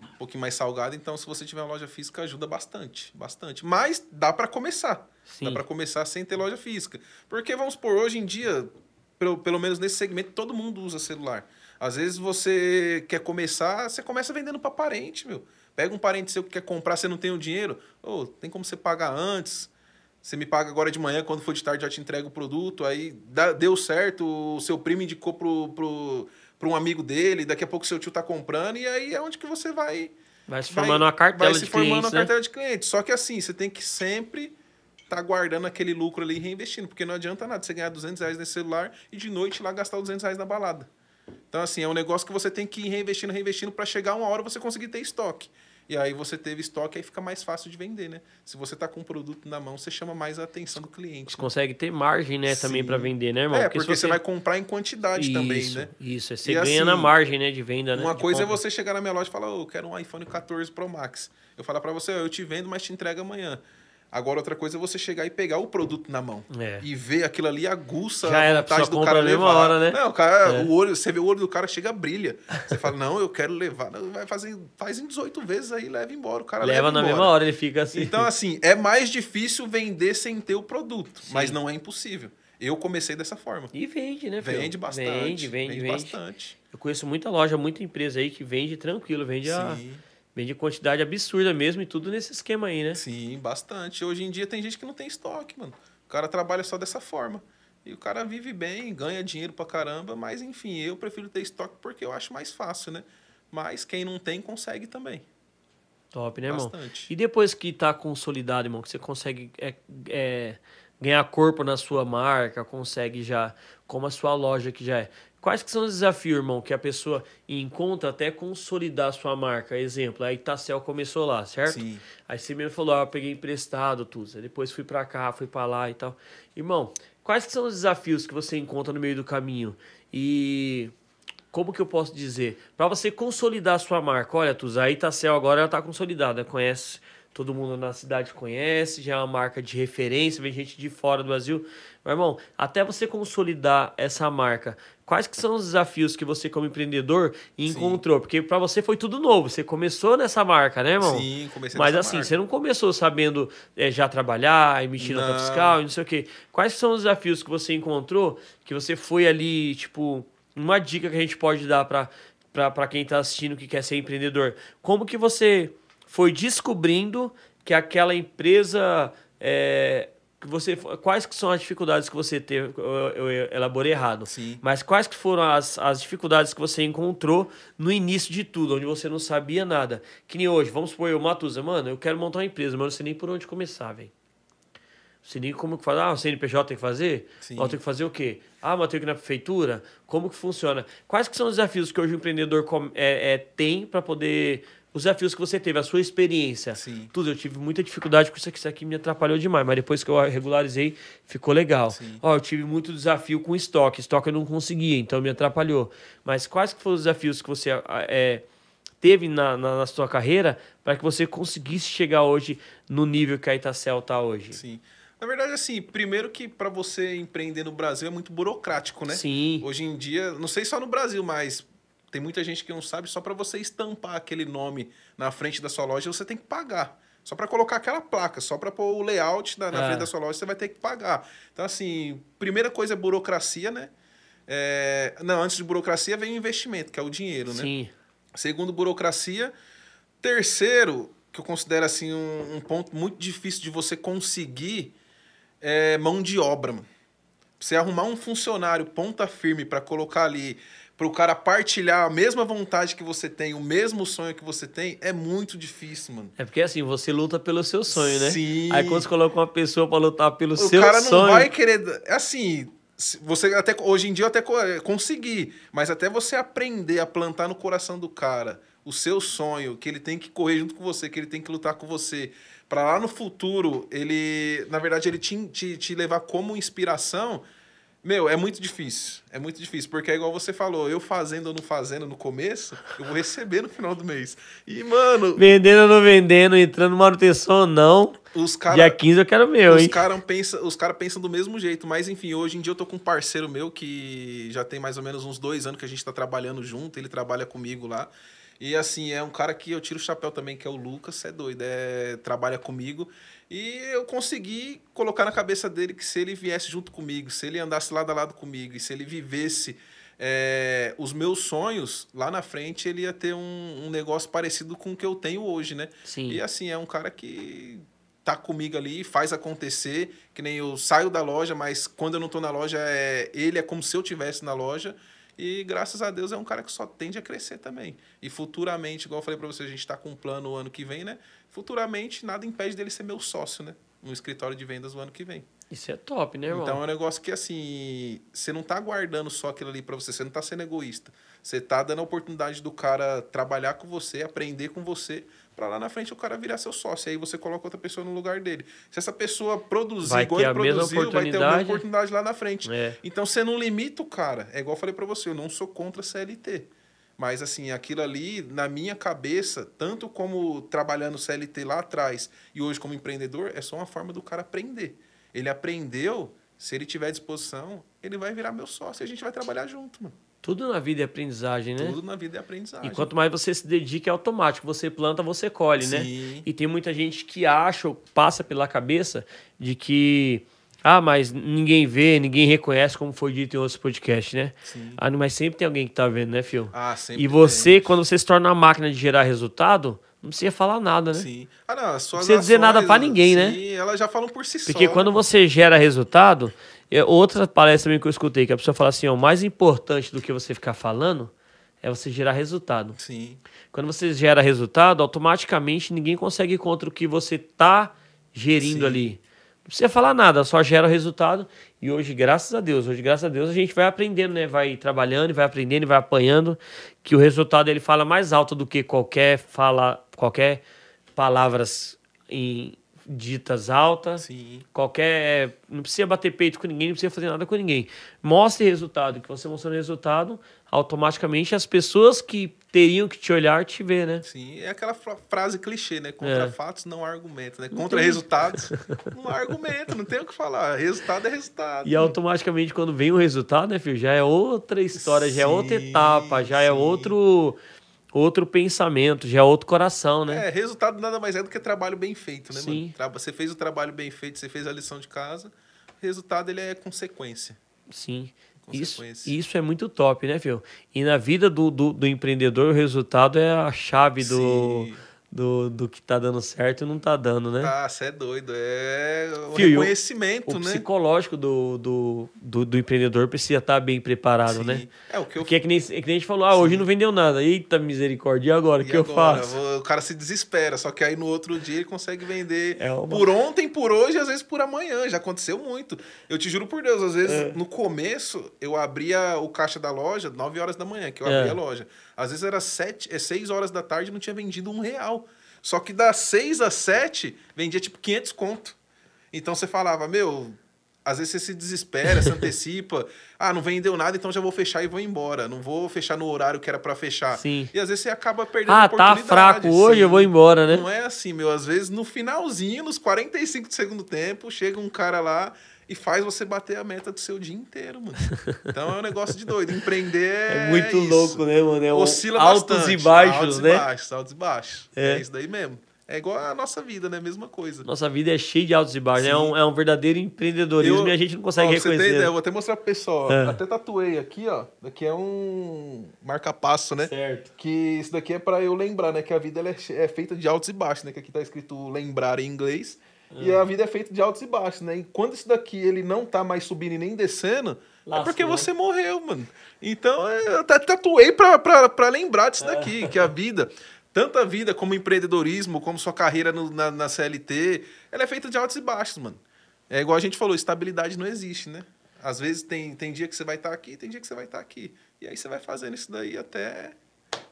um pouquinho mais salgado. Então, se você tiver uma loja física, ajuda bastante. Bastante. Mas dá para começar. Sim. Dá para começar sem ter loja física. Porque, vamos por hoje em dia, pelo, pelo menos nesse segmento, todo mundo usa celular. Às vezes você quer começar, você começa vendendo para parente, meu. Pega um parente seu que quer comprar, você não tem o dinheiro, ou oh, tem como você pagar antes. Você me paga agora de manhã, quando for de tarde já te entrega o produto. Aí dá, deu certo, o seu primo indicou pro, pro, pro um amigo dele, daqui a pouco seu tio tá comprando, e aí é onde que você vai. Vai se formando vai, uma cartela de clientes. Vai se formando clientes, uma né? cartela de clientes. Só que assim, você tem que sempre tá guardando aquele lucro ali e reinvestindo, porque não adianta nada você ganhar 200 reais nesse celular e de noite lá gastar 200 reais na balada. Então, assim, é um negócio que você tem que ir reinvestindo, reinvestindo para chegar uma hora você conseguir ter estoque. E aí você teve estoque, aí fica mais fácil de vender, né? Se você tá com um produto na mão, você chama mais a atenção do cliente. Você né? consegue ter margem, né, Sim. também para vender, né, irmão? É, porque, porque você... você... vai comprar em quantidade isso, também, né? Isso, você e ganha assim, na margem, né, de venda, uma né? Uma coisa é compra. é você chegar na minha loja e falar, oh, eu quero um iPhone 14 Pro Max. Eu falar para você, oh, eu te vendo, mas te entrega amanhã. Agora, outra coisa é você chegar e pegar o produto na mão é. e ver aquilo ali aguça Já era, a vontade do cara levar. Hora, né? Não, o cara, é. o olho, você vê o olho do cara, chega, brilha. Você fala, não, eu quero levar. vai fazer, faz em 18 vezes aí, leva embora. O cara leva, leva na mesma hora, ele fica assim. Então, assim, é mais difícil vender sem ter o produto, Sim. mas não é impossível. Eu comecei dessa forma. E vende, né, filho? Vende bastante. Vende, vende, vende. vende. bastante. Eu conheço muita loja, muita empresa aí que vende tranquilo, vende Sim. a Vende quantidade absurda mesmo e tudo nesse esquema aí, né? Sim, bastante. Hoje em dia tem gente que não tem estoque, mano. O cara trabalha só dessa forma. E o cara vive bem, ganha dinheiro pra caramba, mas enfim, eu prefiro ter estoque porque eu acho mais fácil, né? Mas quem não tem, consegue também. Top, né, Bastante. E depois que tá consolidado, irmão, que você consegue é, é, ganhar corpo na sua marca, consegue já, como a sua loja que já é. Quais que são os desafios, irmão, que a pessoa encontra até consolidar sua marca? Exemplo, a Itacel começou lá, certo? Sim. Aí você mesmo falou, ah, eu peguei emprestado, tudo. Depois fui para cá, fui para lá e tal. Irmão, quais que são os desafios que você encontra no meio do caminho? E como que eu posso dizer? Para você consolidar sua marca. Olha, Tuza, a Itacel agora ela tá consolidada, conhece todo mundo na cidade conhece, já é uma marca de referência, vem gente de fora do Brasil. Meu irmão, até você consolidar essa marca, quais que são os desafios que você como empreendedor encontrou? Sim. Porque para você foi tudo novo, você começou nessa marca, né, irmão? Sim, comecei Mas assim, marca. você não começou sabendo é, já trabalhar, emitir nota fiscal, não sei o quê. Quais são os desafios que você encontrou, que você foi ali, tipo, uma dica que a gente pode dar para para quem está assistindo que quer ser empreendedor. Como que você foi descobrindo que aquela empresa é, que você, quais que são as dificuldades que você teve? Eu, eu elaborei errado. Sim. Mas quais que foram as, as dificuldades que você encontrou no início de tudo, onde você não sabia nada? Que nem hoje, vamos supor, eu, Matusa, mano, eu quero montar uma empresa, mas não sei nem por onde começar, velho. você nem como que faz. Ah, o CNPJ tem que fazer? Sim. Ah, tem que fazer o quê? Ah, mas tem que ir na prefeitura? Como que funciona? Quais que são os desafios que hoje o empreendedor é, é tem para poder os desafios que você teve, a sua experiência, Sim. tudo. Eu tive muita dificuldade com isso aqui, isso aqui me atrapalhou demais, mas depois que eu regularizei, ficou legal. Sim. Ó, eu tive muito desafio com estoque, estoque eu não conseguia, então me atrapalhou. Mas quais que foram os desafios que você é, teve na, na, na, sua carreira para que você conseguisse chegar hoje no nível que a Itacel está hoje? Sim. Na verdade, assim, primeiro que para você empreender no Brasil é muito burocrático, né? Sim. Hoje em dia, não sei só no Brasil, mas tem muita gente que não sabe, só para você estampar aquele nome na frente da sua loja, você tem que pagar. Só para colocar aquela placa, só para pôr o layout na, na é. frente da sua loja, você vai ter que pagar. Então, assim, primeira coisa é burocracia, né? É... Não, antes de burocracia vem o investimento, que é o dinheiro, né? Sim. Segundo, burocracia. Terceiro, que eu considero assim um, um ponto muito difícil de você conseguir, é mão de obra. Você arrumar um funcionário ponta firme para colocar ali para o cara partilhar a mesma vontade que você tem, o mesmo sonho que você tem, é muito difícil, mano. É porque assim, você luta pelo seu sonho, né? Sim. Aí quando você coloca uma pessoa para lutar pelo o seu sonho. O cara não sonho... vai querer. É assim, você até hoje em dia eu até é, consegui, mas até você aprender a plantar no coração do cara o seu sonho, que ele tem que correr junto com você, que ele tem que lutar com você, para lá no futuro ele, na verdade, ele te, te, te levar como inspiração meu, é muito difícil. É muito difícil, porque é igual você falou, eu fazendo ou não fazendo no começo, eu vou receber no final do mês. E, mano. Vendendo ou não vendendo, entrando manutenção ou não. Os cara, dia 15 eu quero meu, os hein? Cara pensa, os caras pensam do mesmo jeito, mas enfim, hoje em dia eu tô com um parceiro meu que já tem mais ou menos uns dois anos que a gente tá trabalhando junto, ele trabalha comigo lá. E assim, é um cara que eu tiro o chapéu também, que é o Lucas, é doido, é, trabalha comigo. E eu consegui colocar na cabeça dele que se ele viesse junto comigo, se ele andasse lado a lado comigo e se ele vivesse é, os meus sonhos, lá na frente ele ia ter um, um, negócio parecido com o que eu tenho hoje, né? Sim. E assim, é um cara que tá comigo ali, faz acontecer, que nem eu saio da loja, mas quando eu não tô na loja, é, ele é como se eu tivesse na loja. E graças a Deus é um cara que só tende a crescer também. E futuramente, igual eu falei para você, a gente está com um plano o ano que vem, né? Futuramente nada impede dele ser meu sócio, né? No escritório de vendas o ano que vem. Isso é top, né, irmão? Então é um negócio que assim, você não tá guardando só aquilo ali para você, você não tá sendo egoísta. Você tá dando a oportunidade do cara trabalhar com você, aprender com você para lá na frente o cara virar seu sócio. Aí você coloca outra pessoa no lugar dele. Se essa pessoa produzir vai igual ele produziu, vai ter uma oportunidade lá na frente. É. Então você não limita o cara. É igual eu falei para você, eu não sou contra CLT. Mas assim, aquilo ali, na minha cabeça, tanto como trabalhando CLT lá atrás e hoje como empreendedor, é só uma forma do cara aprender. Ele aprendeu, se ele tiver disposição, ele vai virar meu sócio e a gente vai trabalhar junto, mano. Tudo na vida é aprendizagem, né? Tudo na vida é aprendizagem. E quanto mais você se dedica, é automático. Você planta, você colhe, né? Sim. né? E tem muita gente que acha, ou passa pela cabeça, de que. Ah, mas ninguém vê, ninguém reconhece, como foi dito em outros podcasts, né? Sim. Ah, mas sempre tem alguém que tá vendo, né, Fio? Ah, sempre. E você, tem. quando você se torna a máquina de gerar resultado, não precisa falar nada, né? Sim. Ah, não, suas não precisa ações, dizer nada para ninguém, sim, né? Sim, elas já falam por si Porque só. Porque quando né? você gera resultado, e outra palestra também que eu escutei, que a pessoa fala assim: o mais importante do que você ficar falando é você gerar resultado. Sim. Quando você gera resultado, automaticamente ninguém consegue ir contra o que você tá gerindo Sim. ali. Não precisa falar nada, só gera o resultado. E hoje, graças a Deus, hoje, graças a Deus, a gente vai aprendendo, né? Vai trabalhando, vai aprendendo, vai apanhando, que o resultado ele fala mais alto do que qualquer fala, qualquer palavras em, ditas altas. Sim. Qualquer. Não precisa bater peito com ninguém, não precisa fazer nada com ninguém. Mostre resultado. Que você mostrando resultado, automaticamente as pessoas que teriam que te olhar te vê, né? Sim, é aquela frase clichê, né? Contra é. fatos não há argumento, né? Contra resultados não há argumento, não tem o que falar. Resultado é resultado. E né? automaticamente quando vem o resultado, né, filho? Já é outra história, sim, já é outra etapa, já é sim. é outro outro pensamento, já é outro coração, né? É, resultado nada mais é do que trabalho bem feito, né, Sim. mano? Você fez o trabalho bem feito, você fez a lição de casa, resultado ele é consequência. Sim. Consequência. Isso, isso é muito top, né, Fio? E na vida do, do, do empreendedor, o resultado é a chave Sim. do do, do que tá dando certo e não tá dando, né? Ah, tá, você é doido. É o Fio, reconhecimento, o, o né? O psicológico do, do, do, do empreendedor precisa estar tá bem preparado, Sim. né? É o que eu Porque é que, nem, é que nem a gente falou, ah, Sim. hoje não vendeu nada. Eita misericórdia, e agora? O que agora? eu faço? O cara se desespera, só que aí no outro dia ele consegue vender é uma... por ontem, por hoje, às vezes por amanhã. Já aconteceu muito. Eu te juro por Deus, às vezes é. no começo eu abria o caixa da loja 9 horas da manhã, que eu é. abria a loja. Às vezes era sete, é seis horas da tarde e não tinha vendido um real. Só que das seis às sete, vendia tipo 500 conto. Então você falava, meu, às vezes você se desespera, se antecipa. ah, não vendeu nada, então já vou fechar e vou embora. Não vou fechar no horário que era para fechar. Sim. E às vezes você acaba perdendo ah, tá oportunidade. Ah, tá fraco hoje, assim. eu vou embora, né? Não é assim, meu. Às vezes no finalzinho, nos 45 do segundo tempo, chega um cara lá e faz você bater a meta do seu dia inteiro, mano. Então é um negócio de doido. Empreender é, é muito louco, né, mano? É Oscila altos bastante. e baixos, altos né? Altos e baixos, altos e baixos. É. é. isso daí mesmo. É igual a nossa vida, né? Mesma coisa. Nossa vida é cheia de altos e baixos, né? É um, é um verdadeiro empreendedorismo eu, e a gente não consegue ó, reconhecer. Você né? tem ideia, eu vou até mostrar pro pessoal. É. Até tatuei aqui, ó. Daqui é um marca-passo, né? Certo. Que isso daqui é para eu lembrar, né? Que a vida é, é feita de altos e baixos, né? Que aqui tá escrito lembrar em inglês e a vida é feita de altos e baixos, né? E quando isso daqui ele não tá mais subindo e nem descendo, é porque né? você morreu, mano. Então é, eu até tatuei pra, pra, pra lembrar disso é. daqui, é. que a vida. Tanto a vida como empreendedorismo, como sua carreira no, na, na CLT, ela é feita de altos e baixos, mano. É igual a gente falou, estabilidade não existe, né? Às vezes tem, tem dia que você vai estar tá aqui, tem dia que você vai estar tá aqui. E aí você vai fazendo isso daí até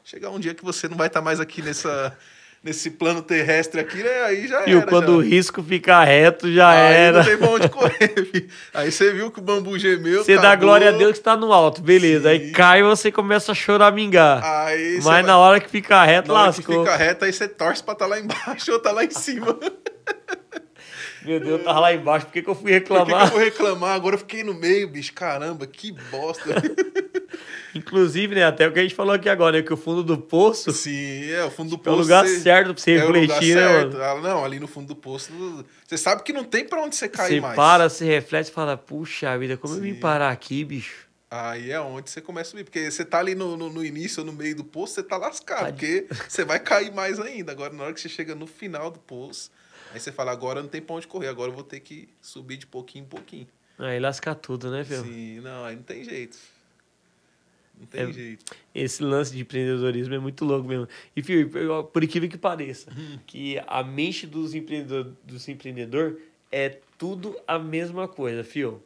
chegar um dia que você não vai estar tá mais aqui nessa nesse plano terrestre aqui, né? Aí já e era. E quando já. o risco fica reto, já aí era. Não tem onde correr, Aí você viu que o bambu gemeu. Você dá glória a Deus que está no alto, beleza. Sim. Aí cai e você começa a choramingar. Aí Mas na vai... hora que fica reto, na lascou. Hora que fica reto, aí você torce para tá lá embaixo ou tá lá em cima. Meu Deus, eu tava lá embaixo, por que, que eu fui reclamar? Por que, que eu fui reclamar? Agora eu fiquei no meio, bicho. Caramba, que bosta. Inclusive, né, até o que a gente falou aqui agora, né, que o fundo do poço. Sim, é, o fundo do poço. É o lugar você, certo pra você é refletir, né? Ah, não, ali no fundo do poço, você sabe que não tem para onde você cair você mais. Você para, você reflete e fala, puxa vida, como Sim. eu vim parar aqui, bicho? Aí é onde você começa a subir, porque você tá ali no, no, no início ou no meio do poço, você tá lascado, Ai. Tá porque você vai cair mais ainda. Agora, na hora que você chega no final do poço, aí você fala, agora não tem pra onde correr, agora eu vou ter que subir de pouquinho em pouquinho. Aí lasca tudo, né, viu? Sim, não, aí não tem jeito. Não tem é, jeito. Esse lance de empreendedorismo é muito louco mesmo. E, filho, por incrível que pareça, hum. que a mente dos empreendedores dos empreendedor é tudo a mesma coisa, fio.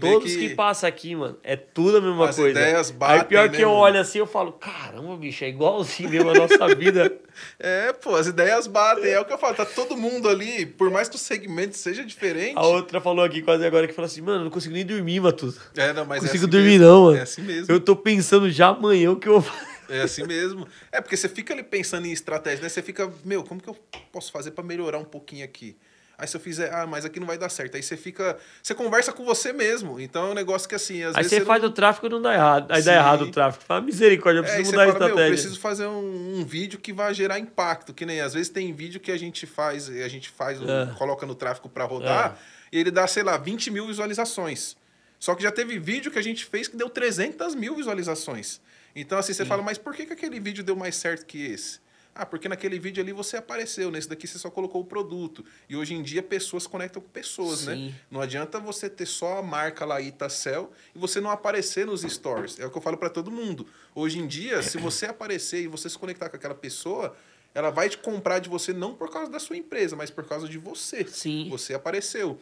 Todos que... que passam aqui, mano, é tudo a mesma As coisa. Ideias batem, Aí pior que né, eu olho assim, eu falo, caramba, bicho, é igualzinho mesmo a nossa vida. É, pô, as ideias batem. É o que eu falo, tá todo mundo ali, por mais que o segmento seja diferente. A outra falou aqui quase agora que falou assim: mano, não consigo nem dormir, Matus. É, não, mas. Não é consigo é assim dormir, mesmo. não, mano. É assim mesmo. Eu tô pensando já amanhã o que eu vou é assim mesmo. É, porque você fica ali pensando em estratégia, né? Você fica, meu, como que eu posso fazer para melhorar um pouquinho aqui? Aí se eu fizer, ah, mas aqui não vai dar certo. Aí você fica. Você conversa com você mesmo. Então é um negócio que assim. Às aí vezes você faz não... o tráfego e não dá errado. Aí Sim. dá errado o tráfego. Fala, misericórdia, eu é, preciso é, mudar fala, a estratégia. Meu, eu preciso fazer um, um, vídeo que vai gerar impacto. Que nem às vezes tem vídeo que a gente faz, a gente faz, é. coloca no tráfego para rodar, é. e ele dá, sei lá, 20 mil visualizações. Só que já teve vídeo que a gente fez que deu 300 mil visualizações. Então, assim, você Sim. fala, mas por que, que aquele vídeo deu mais certo que esse? Ah, porque naquele vídeo ali você apareceu, nesse daqui você só colocou o produto. E hoje em dia pessoas conectam com pessoas, né? Sim. né? Não adianta você ter só a marca lá Itacel e você não aparecer nos stories. É o que eu falo para todo mundo. Hoje em dia, se você aparecer e você se conectar com aquela pessoa, ela vai te comprar de você não por causa da sua empresa, mas por causa de você. Sim. Você apareceu.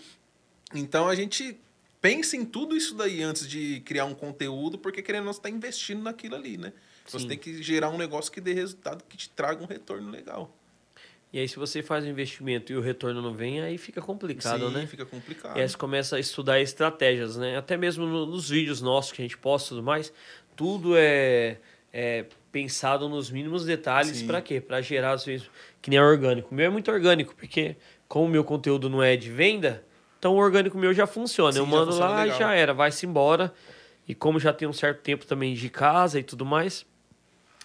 Então a gente pensa em tudo isso daí antes de criar um conteúdo, porque querendo ou não, você está investindo naquilo ali, né? Sim. Você tem que gerar um negócio que dê resultado, que te traga um retorno legal. E aí, se você faz o um investimento e o retorno não vem, aí fica complicado, Sim, né? fica complicado. E aí você começa a estudar estratégias, né? Até mesmo nos vídeos nossos que a gente posta e tudo mais, tudo é, é pensado nos mínimos detalhes para quê? Para gerar, às vezes, que nem é orgânico. O meu é muito orgânico, porque como o meu conteúdo não é de venda, então o orgânico meu já funciona. Sim, eu mando lá e já era, vai-se embora. E como já tem um certo tempo também de casa e tudo mais,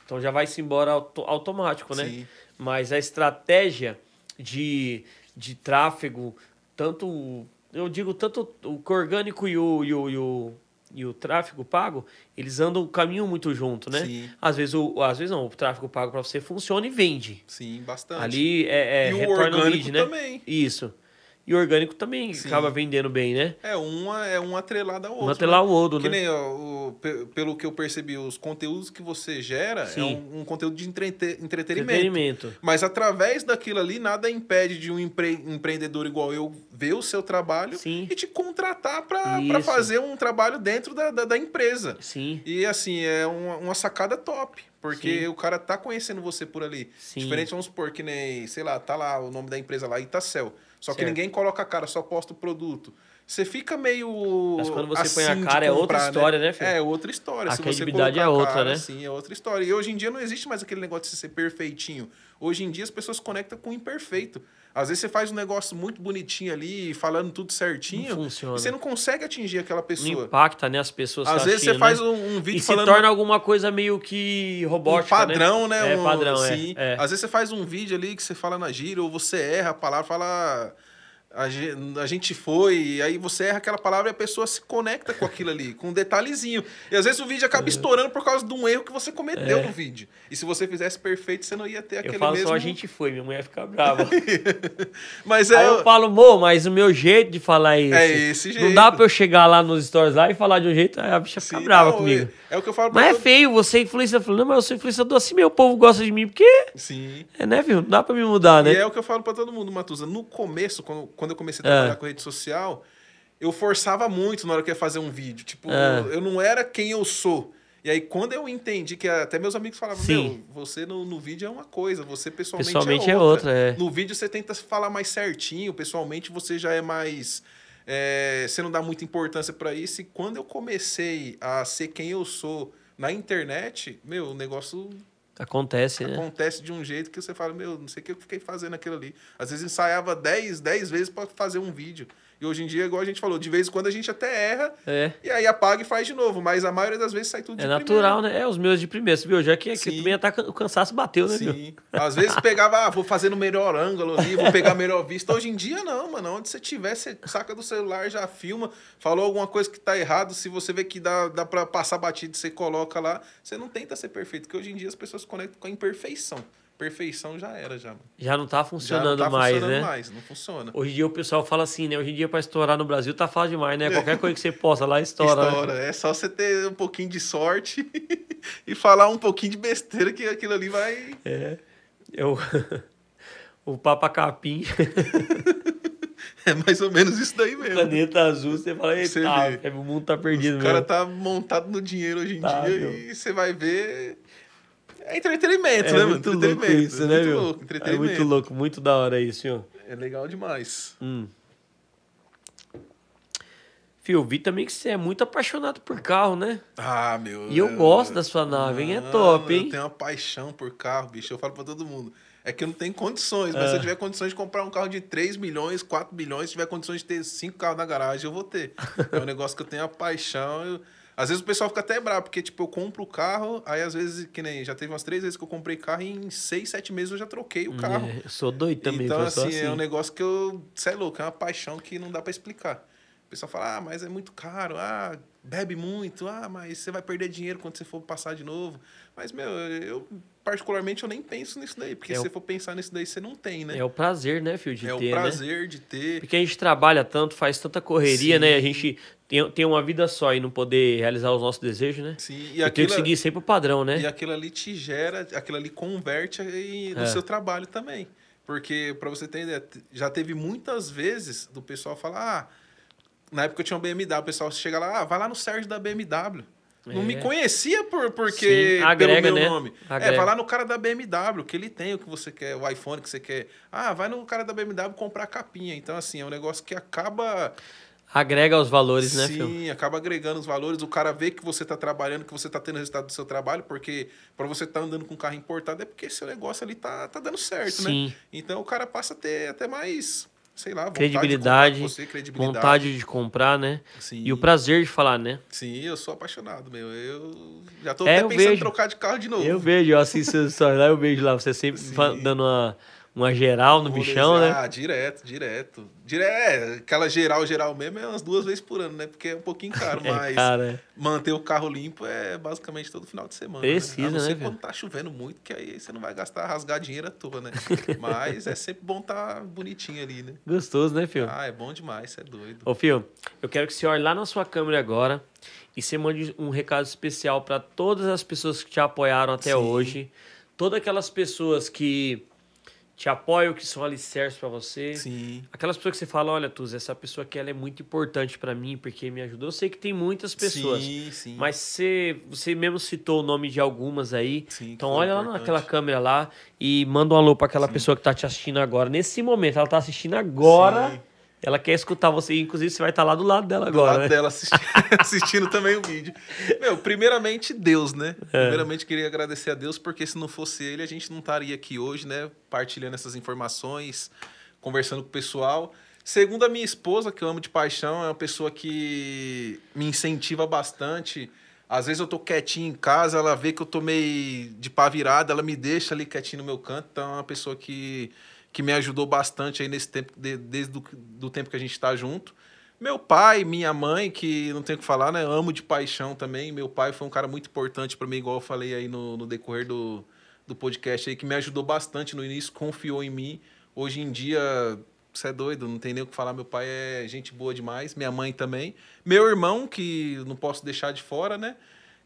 então já vai-se embora auto, automático, né? Sim. Mas a estratégia de, de tráfego, tanto. Eu digo tanto o orgânico e o, e o, e o e o tráfego pago, eles andam caminho muito junto, né? Sim. Às vezes, o, às vezes não, o tráfego pago para você funciona e vende. Sim, bastante. Ali é, é e o orgânico lead, né? também. Isso. E orgânico também Sim. acaba vendendo bem, né? É, uma é um atrelado ao outro. Um atrelado né? ao outro, né? Que nem, ó, o, pelo que eu percebi, os conteúdos que você gera é Sim. é um, um, conteúdo de entrete, entretenimento. entretenimento. Mas através daquilo ali, nada impede de um empre, empreendedor igual eu ver o seu trabalho Sim. e te contratar para fazer um trabalho dentro da, da, da empresa. Sim. E assim, é uma, uma sacada top. Porque Sim. o cara tá conhecendo você por ali. Sim. Diferente, vamos supor, que nem, sei lá, tá lá o nome da empresa lá, Itacel. Só certo. que ninguém coloca a cara, só posta o produto você fica meio. Mas quando você assim põe a cara é comprar, é outra né? história, né, né filho? É outra história. A credibilidade é outra, cara, né? Sim, é outra história. E hoje em dia não existe mais aquele negócio de ser perfeitinho. Hoje em dia as pessoas conectam com o imperfeito. Às vezes você faz um negócio muito bonitinho ali, falando tudo certinho. Não funciona. E você não consegue atingir aquela pessoa. Não impacta, né? As pessoas. Às vezes você faz né? um, um vídeo e falando. se torna alguma coisa meio que robótica. Um né? padrão, né? né? É, um, padrão, é, assim, é, é. Às vezes você faz um vídeo ali que você fala na gira, ou você erra a palavra, fala a gente foi, e aí você erra aquela palavra e a pessoa se conecta com aquilo ali, com um detalhezinho. E às vezes o vídeo acaba é. estourando por causa de um erro que você cometeu é. no vídeo. E se você fizesse perfeito, você não ia ter aquele mesmo... Eu falo mesmo... só a gente foi, minha mulher fica brava. mas é... Aí eu falo, amor, mas o meu jeito de falar é esse. É esse jeito. Não dá pra eu chegar lá nos stories lá e falar de um jeito, a bicha fica Sim, brava não, é comigo. É, é, o que eu falo Mas é feio, você é influencia, falando, mas eu sou influenciador assim, meu povo gosta de mim, porque... Sim. É, né, viu? Não dá pra me mudar, né? E é o que eu falo pra todo mundo, Matusa. No começo, quando quando eu comecei a é. trabalhar é. com rede social, eu forçava muito na hora que eu ia fazer um vídeo. Tipo, é. eu, não era quem eu sou. E aí, quando eu entendi que até meus amigos falavam, Sim. meu, você no, no, vídeo é uma coisa, você pessoalmente, pessoalmente é, é outra. É outra No vídeo você tenta falar mais certinho, pessoalmente você já é mais. É, você não dá muita importância para isso. E quando eu comecei a ser quem eu sou na internet, meu, o negócio Acontece, né? Acontece de um jeito que você fala, meu, não sei o que eu fiquei fazendo aquilo ali. Às vezes ensaiava 10, 10 vezes para fazer um vídeo. E hoje em dia, igual a gente falou, de vez em quando a gente até erra é. e aí apaga e faz de novo. Mas a maioria das vezes sai tudo é de é primeira. É natural, né? É, os meus de primeira. Você viu? Já que, que também tá, o cansaço bateu, né? Sim. Viu? Às vezes pegava, ah, vou fazer no melhor ângulo ali, vou pegar a melhor vista. Hoje em dia, não, mano. Onde você tiver, você saca do celular, já filma, falou alguma coisa que tá errado. Se você vê que dá, dá pra passar batido, você coloca lá. Você não tenta ser perfeito, porque hoje em dia as pessoas se conectam com a imperfeição perfeição já era, já. Já não tá funcionando já não tá mais, funcionando né? mais, não funciona. Hoje em dia o pessoal fala assim, né? Hoje em dia para estourar no Brasil tá fácil demais, né? Qualquer coisa que você possa lá estoura. Né? Estoura, né? é só você ter um pouquinho de sorte e falar um pouquinho de besteira que aquilo ali vai. É. Eu é o Papa Capim. É mais ou menos isso daí mesmo. caneta planeta azul, você fala, eita, você é, o mundo tá perdido mesmo. O cara tá montado no dinheiro hoje em tá, dia meu. e você vai ver é entretenimento, é né? Muito entretenimento. Louco isso, né, muito meu? louco, é entretenimento. É muito louco, muito da hora isso, senhor. É legal demais. Hum. eu vi também que você é muito apaixonado por carro, né? Ah, meu. E eu meu, gosto meu. da sua nave, hein? É top, hein? Eu tenho uma paixão por carro, bicho. Eu falo pra todo mundo. É que eu não tenho condições, mas ah. se eu ah. tiver condições de comprar um carro de 3 milhões, 4 milhões, se tiver condições de ter cinco carros na garagem, eu vou ter. é um negócio que eu tenho a paixão. Eu... Às vezes o pessoal fica até bravo, porque, tipo, eu compro o carro, aí às vezes, que nem já teve umas três vezes que eu comprei carro e em seis, sete meses eu já troquei o carro. É, eu sou doido também, Então, assim, assim, é um assim. negócio que eu. Você é louco, é uma paixão que não dá para explicar. O pessoal fala, ah, mas é muito caro, ah, bebe muito, ah, mas você vai perder dinheiro quando você for passar de novo. Mas, meu, eu particularmente eu nem penso nisso daí, porque é se você for pensar nisso daí, você não tem, né? É o prazer, né, filho, de é ter. É né? o prazer né? de ter. Porque a gente trabalha tanto, faz tanta correria, Sim. né? A gente tem, tem uma vida só e não poder realizar os nossos desejos, né? Sim, e eu aquilo, que é seguir sempre o padrão, né? E aquilo ali te gera, aquilo ali converte no é. seu trabalho também. Porque, para você ter ideia, já teve muitas vezes do pessoal falar, ah, na época eu tinha um BMW, o pessoal chega lá, ah, vai lá no Sérgio da BMW. É. Não me é. conhecia por, porque agrega, pelo meu né? nome. É, agrega. É, vai lá no cara da BMW, que ele tem o que você quer, o iPhone que você quer. Ah, vai no cara da BMW comprar a capinha. Então, assim, é um negócio que acaba. Agrega os valores, né, Sim, né, filho? Sim, acaba agregando os valores. O cara vê que você está trabalhando, que você está tendo resultado do seu trabalho, porque para você estar tá andando com um carro importado é porque seu negócio ali tá, tá dando certo, né? Sim. né? Então o cara passa a ter até mais sei lá, credibilidade, você, credibilidade, vontade de comprar, né? Sim. E o prazer de falar, né? Sim, eu sou apaixonado, meu. Eu já tô é, até pensando vejo. em trocar de carro de novo. Eu vejo, eu assisto lá, eu vejo lá, você sempre Sim. dando uma uma geral no bichão, né? Ah, direto, direto. Dire... É, aquela geral, geral mesmo é umas duas vezes por ano, né? Porque é um pouquinho caro, é, mas cara. É. manter o carro limpo é basicamente todo final de semana. Né? Precisa, né? A não né, quando tá chovendo muito, que aí você não vai gastar, rasgar dinheiro à toa, né? mas é sempre bom tá bonitinho ali, né? Gostoso, né, filho? Ah, é bom demais, você é doido. Ô, filho, eu quero que você olhe lá na sua câmera agora e você mande um recado especial para todas as pessoas que te apoiaram até Sim. hoje. Todas aquelas pessoas que te apoio que são alicerces para você. Sim. Aquelas pessoas que você fala, olha, Tuz, essa pessoa aqui ela é muito importante para mim, porque me ajudou. Eu sei que tem muitas pessoas. Sim, sim. Mas você, você mesmo citou o nome de algumas aí. Sim, então olha importante. lá naquela câmera lá e manda um alô para aquela sim. pessoa que tá te assistindo agora. Nesse momento, ela tá assistindo agora. Sim. Ela quer escutar você, inclusive você vai estar tá lá do lado dela agora. Do lado né? dela assistindo, assistindo também o vídeo. Meu, primeiramente Deus, né? É. Primeiramente queria agradecer a Deus, porque se não fosse ele, a gente não estaria aqui hoje, né? Partilhando essas informações, conversando com o pessoal. Segundo a minha esposa, que eu amo de paixão, é uma pessoa que me incentiva bastante. Às vezes eu tô quietinho em casa, ela vê que eu tomei meio de pá virada, ela me deixa ali quietinho no meu canto. Então é uma pessoa que que me ajudou bastante aí nesse tempo, de, desde do, do tempo que a gente está junto. Meu pai, minha mãe, que não tenho o que falar, né? Amo de paixão também. Meu pai foi um cara muito importante para mim, igual eu falei aí no, no decorrer do, do podcast aí, que me ajudou bastante no início, confiou em mim. Hoje em dia, você é doido, não tem nem o que falar. Meu pai é gente boa demais, minha mãe também. Meu irmão, que não posso deixar de fora, né?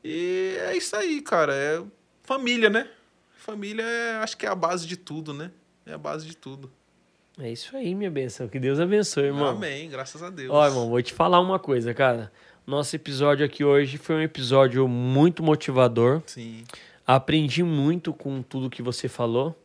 E é isso aí, cara. É família, né? Família é, acho que é a base de tudo, né? é a base de tudo. É isso aí, minha benção. Que Deus abençoe, irmão. Amém, graças a Deus. Ó, irmão, vou te falar uma coisa, cara. Nosso episódio aqui hoje foi um episódio muito motivador. Sim. Aprendi muito com tudo que você falou.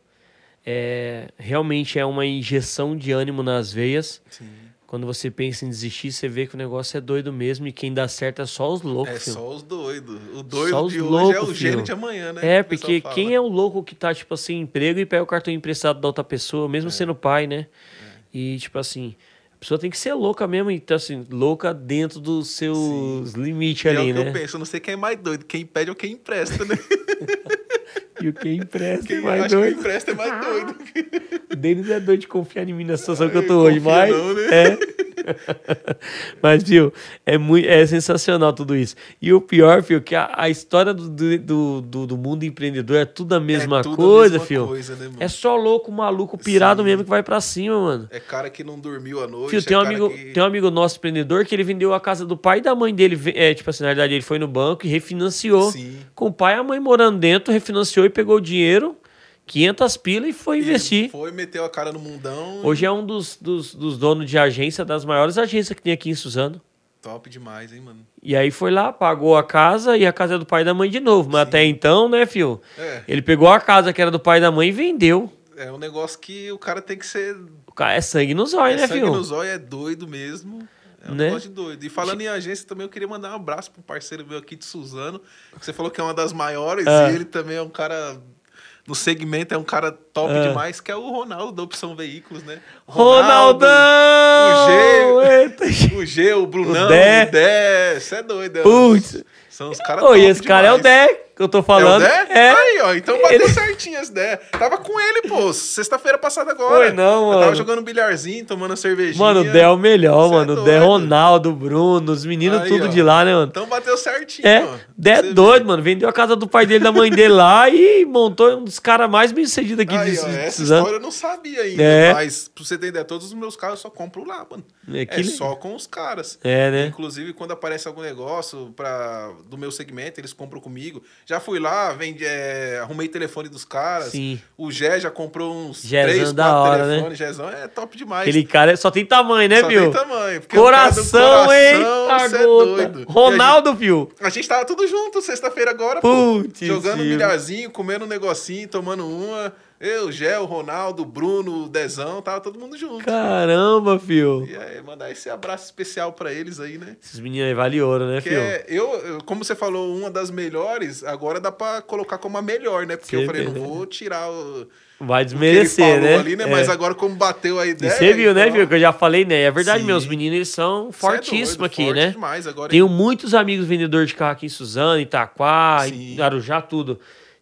É, realmente é uma injeção de ânimo nas veias. Sim quando você pensa em desistir, você vê que o negócio é doido mesmo e quem dá certo é só os loucos. É filho. só os doidos. O doido de hoje é o filho. gênio de amanhã, né? É, porque quem é o louco que tá, tipo assim, emprego e pega o cartão emprestado da outra pessoa, mesmo é. sendo pai, né? É. E, tipo assim, a pessoa tem que ser louca mesmo, então, assim, louca dentro dos seus Sim. limites e ali, é o que né? Eu penso, não sei quem é mais doido, quem pede ou quem empresta, né? E o que empresta é quem é mais doido. Que empresta é mais ah. doido. Denis é doido de confiar em mim na situação que eu tô hoje, mas. Não, né? É. Mas, viu, é, muito, é sensacional tudo isso. E o pior, viu, que a, a história do, do, do, do, mundo empreendedor é tudo a é mesma é tudo coisa, a mesma filho. Coisa, né, é só louco, maluco, pirado Sim, mesmo que vai para cima, mano. É cara que não dormiu a noite. Filho, é tem, é um amigo, que... tem um amigo nosso empreendedor que ele vendeu a casa do pai e da mãe dele. É, tipo assim, na verdade, ele foi no banco e refinanciou. Sim. Com o pai e a mãe morando dentro, refinanciou foi, pegou o dinheiro, 500 pilas e foi e investir. Foi, meteu a cara no mundão. Hoje é um dos, dos, dos donos de agência, das maiores agências que tem aqui em Suzano. Top demais, hein, mano? E aí foi lá, pagou a casa e a casa é do pai e da mãe de novo. Mas Sim. até então, né, filho? É. Ele pegou a casa que era do pai e da mãe e vendeu. É um negócio que o cara tem que ser. O cara é sangue nos olhos, é né, filho? filho? Sangue nos olhos é doido mesmo. É um né? negócio doido. E falando em agência também, eu queria mandar um abraço pro parceiro meu aqui de Suzano, que você falou que é uma das maiores, ah. e ele também é um cara no segmento é um cara top é. demais, que é o Ronaldo da Opção Veículos, né? Ronaldo, Ronaldão! O G, o G, o Brunão, o Dé. você é doido. É Putz. São os caras top. E esse demais. cara é o Dé que eu tô falando. É o Dé? É. Aí, ó. Então bateu ele... certinho as Dé. Tava com ele, pô. Sexta-feira passada agora. Foi não, mano. Eu tava jogando um bilharzinho, tomando cervejinha. Mano, o Dé é o melhor, Você é mano. É o Dé é Ronaldo, Bruno, os meninos aí, tudo ó. de lá, né, mano? Então bateu certinho, É. Mano. Dé é doido, mano. Vendeu a casa do pai dele, da mãe dele lá e montou um dos caras mais bem sucedidos aqui de, Essa história eu não sabia ainda. É. Mas, pra você ter ideia, todos os meus carros eu só compro lá, mano. É, que... é só com os caras. É, né? Inclusive, quando aparece algum negócio pra... do meu segmento, eles compram comigo. Já fui lá, vendi, é, arrumei telefone dos caras. Sim. O Gé já comprou uns Gézão três, da quatro hora, telefones. Né? Gézão é top demais. Aquele cara é, só tem tamanho, né, só Pio? Só tem tamanho. É coração, coração, hein? É tá doido. Ronaldo, viu A gente tava tudo junto sexta-feira agora, Putz pô. Jogando um milharzinho, comendo um negocinho, tomando uma. Eu, Gel, Ronaldo, Bruno, Dezão, tava todo mundo junto. Caramba, filho. E aí, mandar esse abraço especial para eles aí, né? Esses meninos aí vale ouro, né, que filho? É, eu, como você falou, uma das melhores, agora dá para colocar como a melhor, né? Porque eu falei, não né? vou tirar o. Vai desmerecer, né? Ali, né? É. Mas agora, como bateu a ideia. E você viu, né, então... né, viu? Que eu já falei, né? É verdade, Sim. meus meninos eles são é fortíssimos aqui, forte né? Demais agora. Tenho hein? muitos amigos vendedores de carro aqui em Suzano, Itaquá, Arujá, tudo.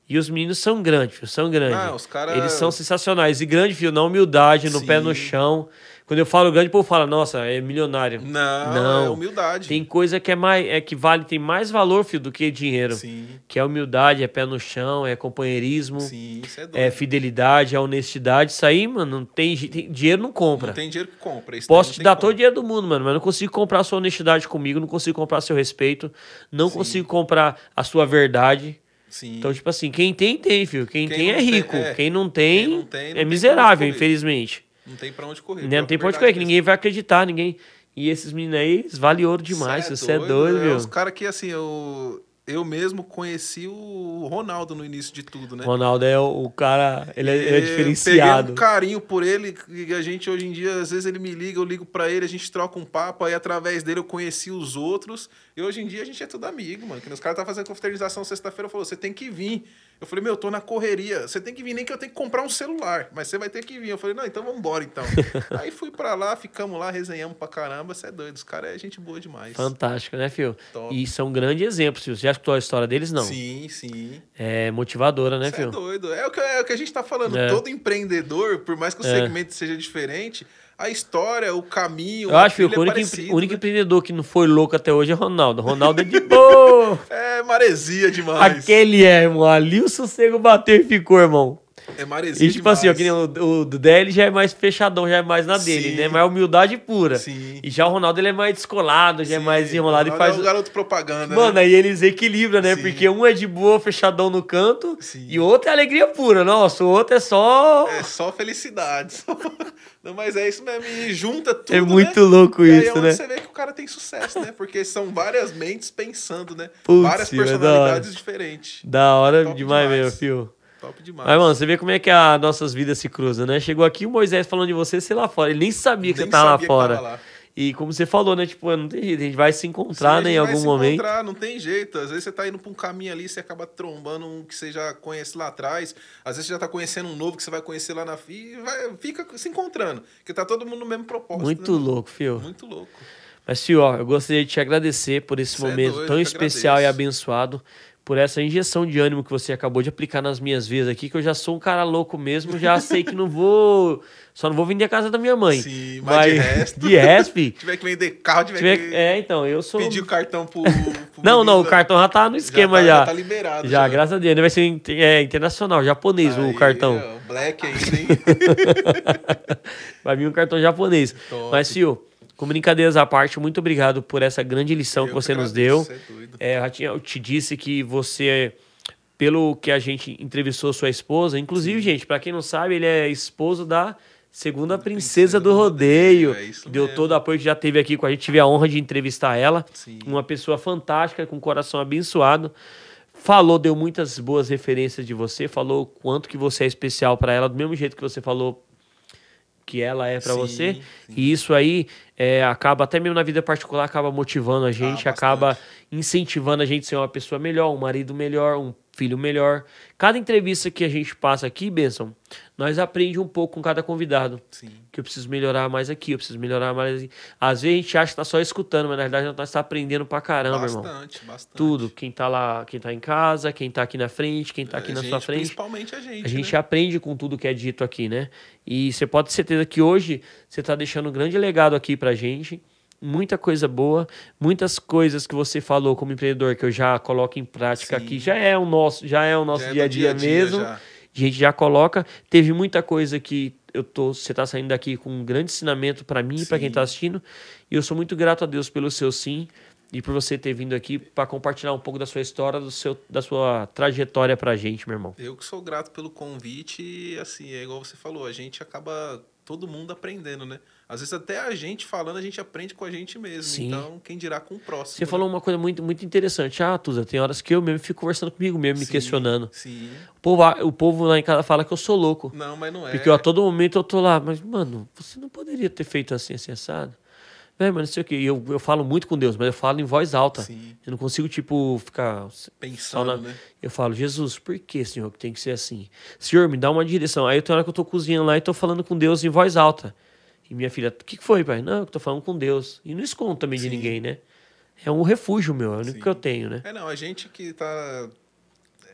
E os meninos são grandes, filho, são grandes. Ah, os cara... Eles são sensacionais. E grande, filho, na humildade, no Sim. pé no chão. Quando eu falo grande, o povo fala, nossa, é milionário. Não, é Não. é humildade. Tem coisa que é mais é que vale, tem mais valor, filho, do que dinheiro. Sim. Que é humildade, é pé no chão, é companheirismo. Sim, isso é, é doido. É fidelidade, é honestidade. Isso aí, mano, não tem, tem dinheiro não compra. Não tem dinheiro que compra. Isso Posso te dar todo o dinheiro do mundo, mano, mas não consigo comprar a sua honestidade comigo, não consigo comprar seu respeito, não Sim. consigo comprar a sua verdade. Sim. Então, tipo assim, quem tem, tem, filho. Quem, quem tem é rico. Tem, é. Quem não tem, quem não tem não é miserável, infelizmente. Não tem pra onde correr. Né? Não, não tem pra onde correr, que ninguém assim. vai acreditar, ninguém. E esses meninos aí, eles valem ouro é demais, você é, você é doido, né? é, Os caras que, assim, eu, eu mesmo conheci o Ronaldo no início de tudo, né? Ronaldo é o, o cara, ele é, é, é diferenciado. Peguei um carinho por ele, e a gente hoje em dia, às vezes ele me liga, eu ligo para ele, a gente troca um papo, aí através dele eu conheci os outros e hoje em dia a gente é tudo amigo, mano. Que os caras tá fazendo confraternização sexta-feira, falou, você tem que vir. Eu falei, meu, eu tô na correria. Você tem que vir, nem que eu tenho que comprar um celular, mas você vai ter que vir. Eu falei, não, então vamos embora então. Aí fui para lá, ficamos lá, resenhamos pra caramba. Você é doido, os caras é gente boa demais. Fantástico, né, Fio? E são grandes exemplos, Fio. Você já escutou a história deles, não? Sim, sim. É motivadora, né, é Fio? é doido. É o, que, é o que a gente tá falando. É. Todo empreendedor, por mais que o é. segmento seja diferente, a história, o caminho. Eu acho que o é único, é único né? empreendedor que não foi louco até hoje é Ronaldo. Ronaldo é de boa. é maresia demais. Aquele é, irmão. Ali o sossego bateu e ficou, irmão. É maresia E tipo demais. assim, ó, que nem o, o dele já é mais fechadão, já é mais na dele, Sim. né? Mais humildade pura. Sim. E já o Ronaldo, ele é mais descolado, já é mais enrolado e faz... é garoto propaganda, Mano, né? aí eles equilibram, né? Sim. Porque um é de boa, fechadão no canto, e o outro é alegria pura. Nossa, o outro é só... É só felicidade. Não, mas é isso mesmo, e junta tudo, É né? muito né? louco e isso, é né? você vê que o cara tem sucesso, né? Porque são várias mentes pensando, né? Putz, várias é personalidades da diferentes. Da hora Top demais, demais. meu filho. Top demais. Mas, mano, você vê como é que as nossas vidas se cruzam, né? Chegou aqui o Moisés falando de você, sei lá fora. Ele nem sabia que nem você tava lá fora. Tava lá. E como você falou, né? Tipo, não tem jeito, a gente vai se encontrar Sim, né, em algum momento. Encontrar, não tem jeito. Às vezes você tá indo pra um caminho ali, você acaba trombando um que você já conhece lá atrás. Às vezes você já tá conhecendo um novo que você vai conhecer lá na FI vai, fica se encontrando. Porque tá todo mundo no mesmo propósito. Muito né, louco, fio. Muito louco. Mas, fio, ó, eu gostaria de te agradecer por esse você é momento é doido, tão especial agradeço. e abençoado por essa injeção de ânimo que você acabou de aplicar nas minhas vezes aqui, que eu já sou um cara louco mesmo, já sei que não vou. Só não vou vender a casa da minha mãe. Sim, mas, mas de resto. De resp, tiver que vender carro, tiver, tiver que. É, então, eu sou. Pedir o cartão pro. pro não, menino, não, o né? cartão já tá no esquema já. Tá, já. já tá liberado. Já, já, graças a Deus. Ele vai ser é, internacional, japonês Aí, o cartão. Black ainda, hein? vai vir um cartão japonês. Top. Mas, Sil. Com brincadeiras à parte, muito obrigado por essa grande lição eu que você nos deu. É, é Ratinha, eu te disse que você, pelo que a gente entrevistou sua esposa, inclusive, Sim. gente, para quem não sabe, ele é esposo da segunda princesa, princesa do rodeio. É deu mesmo. todo o apoio que já teve aqui com a gente. Tive a honra de entrevistar ela. Sim. Uma pessoa fantástica, com um coração abençoado falou, deu muitas boas referências de você, falou quanto que você é especial para ela, do mesmo jeito que você falou que ela é para você. Sim. E isso aí é, acaba, até mesmo na vida particular, acaba motivando a gente, ah, acaba incentivando a gente a ser uma pessoa melhor, um marido melhor, um filho melhor. Cada entrevista que a gente passa aqui, Benção, nós aprende um pouco com cada convidado. Sim. Que eu preciso melhorar mais aqui, eu preciso melhorar mais assim. Às vezes a gente acha que tá só escutando, mas na verdade nós tá aprendendo pra caramba, bastante, irmão. Bastante, bastante. Tudo. Quem tá lá, quem tá em casa, quem tá aqui na frente, quem tá aqui a na gente, sua frente. Principalmente a gente. A gente né? aprende com tudo que é dito aqui, né? E você pode ter certeza que hoje você está deixando um grande legado aqui para gente. Muita coisa boa, muitas coisas que você falou como empreendedor que eu já coloco em prática Sim. aqui, já é o nosso, já é o nosso já é dia a dia, dia, dia mesmo. Já. A gente já coloca. Teve muita coisa que eu tô, você está saindo daqui com um grande ensinamento para mim e para quem está assistindo. E eu sou muito grato a Deus pelo seu sim e por você ter vindo aqui para compartilhar um pouco da sua história, do seu, da sua trajetória para a gente, meu irmão. Eu que sou grato pelo convite e assim é igual você falou, a gente acaba todo mundo aprendendo, né? Às vezes até a gente falando, a gente aprende com a gente mesmo. Sim. Então, quem dirá com o próximo. Você né? falou uma coisa muito, muito interessante. Ah, Tuza, tem horas que eu mesmo fico conversando comigo mesmo, sim, me questionando. Sim. O povo, o povo lá em casa fala que eu sou louco. Não, mas não é. Porque eu, a todo momento eu tô lá, mas, mano, você não poderia ter feito assim, assim, assado? é mas não sei o quê. eu, eu falo muito com Deus, mas eu falo em voz alta. Sim. Eu não consigo, tipo, ficar. Pensando, na... né? Eu falo, Jesus, por que, Senhor, que tem que ser assim? Senhor, me dá uma direção. Aí tem hora que eu tô cozinhando lá e tô falando com Deus em voz alta. E minha filha, o que, que foi, pai? Não, eu tô falando com Deus. E não escondo também Sim. de ninguém, né? É um refúgio meu, é o único Sim. que eu tenho, né? É, não, a gente que tá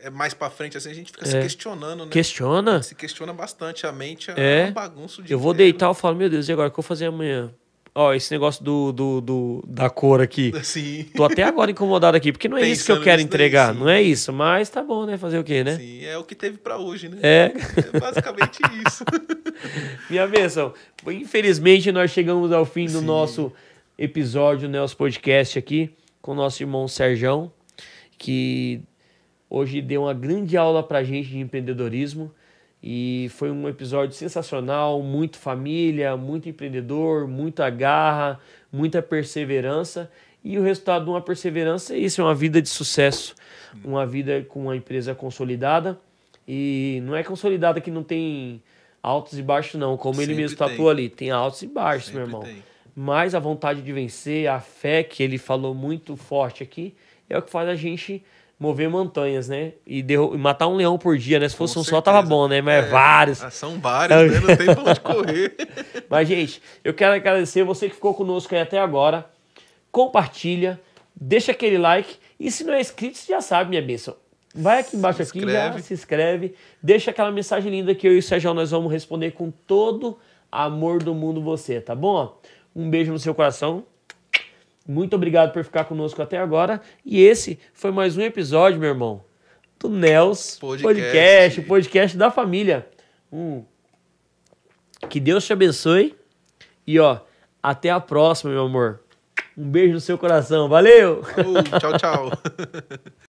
é mais para frente, assim, a gente fica é. se questionando, né? Questiona? Se questiona bastante. A mente é, é. um bagunço de. Eu vou deitar e falo, meu Deus, e agora o que eu vou fazer amanhã? ó, esse negócio do, do, do, da cor aqui. Sim. Tô até agora incomodado aqui, porque não é Pensando isso que eu quero entregar. Daí, não é isso, mas tá bom, né? Fazer o quê, né? Sim, é o que teve para hoje, né? É. é basicamente isso. Minha bênção. Infelizmente, nós chegamos ao fim do Sim. nosso episódio, né? Nosso podcast aqui com o nosso irmão Serjão, que hoje deu uma grande aula pra gente de empreendedorismo. E foi um episódio sensacional, muito família, muito empreendedor, muita garra, muita perseverança. E o resultado de uma perseverança é isso, é uma vida de sucesso, uma vida com uma empresa consolidada. E não é consolidada que não tem altos e baixos, não. Como Sempre ele mesmo tatuou ali, tem altos e baixos, Sempre meu irmão. Tem. Mas a vontade de vencer, a fé que ele falou muito forte aqui, é o que faz a gente mover montanhas, né? E derru- matar um leão por dia, né? Se fosse Com um certeza. só, tava bom, né? Mas é, é vários. Ah, são vários, né? Não tem pra onde correr. Mas, gente, eu quero agradecer você que ficou conosco aí até agora. Compartilha, deixa aquele like. E se não é inscrito, você já sabe, minha bênção. Vai aqui embaixo se aqui, inscreve. já se inscreve. Deixa aquela mensagem linda que eu e o Sérgio nós vamos responder com todo amor do mundo você, tá bom? Um beijo no seu coração. Muito obrigado por ficar conosco até agora. E esse foi mais um episódio, meu irmão, do Nels Podcast, podcast o podcast da família. Hum. Que Deus te abençoe. E ó, até a próxima, meu amor. Um beijo no seu coração. Valeu! tchau, tchau.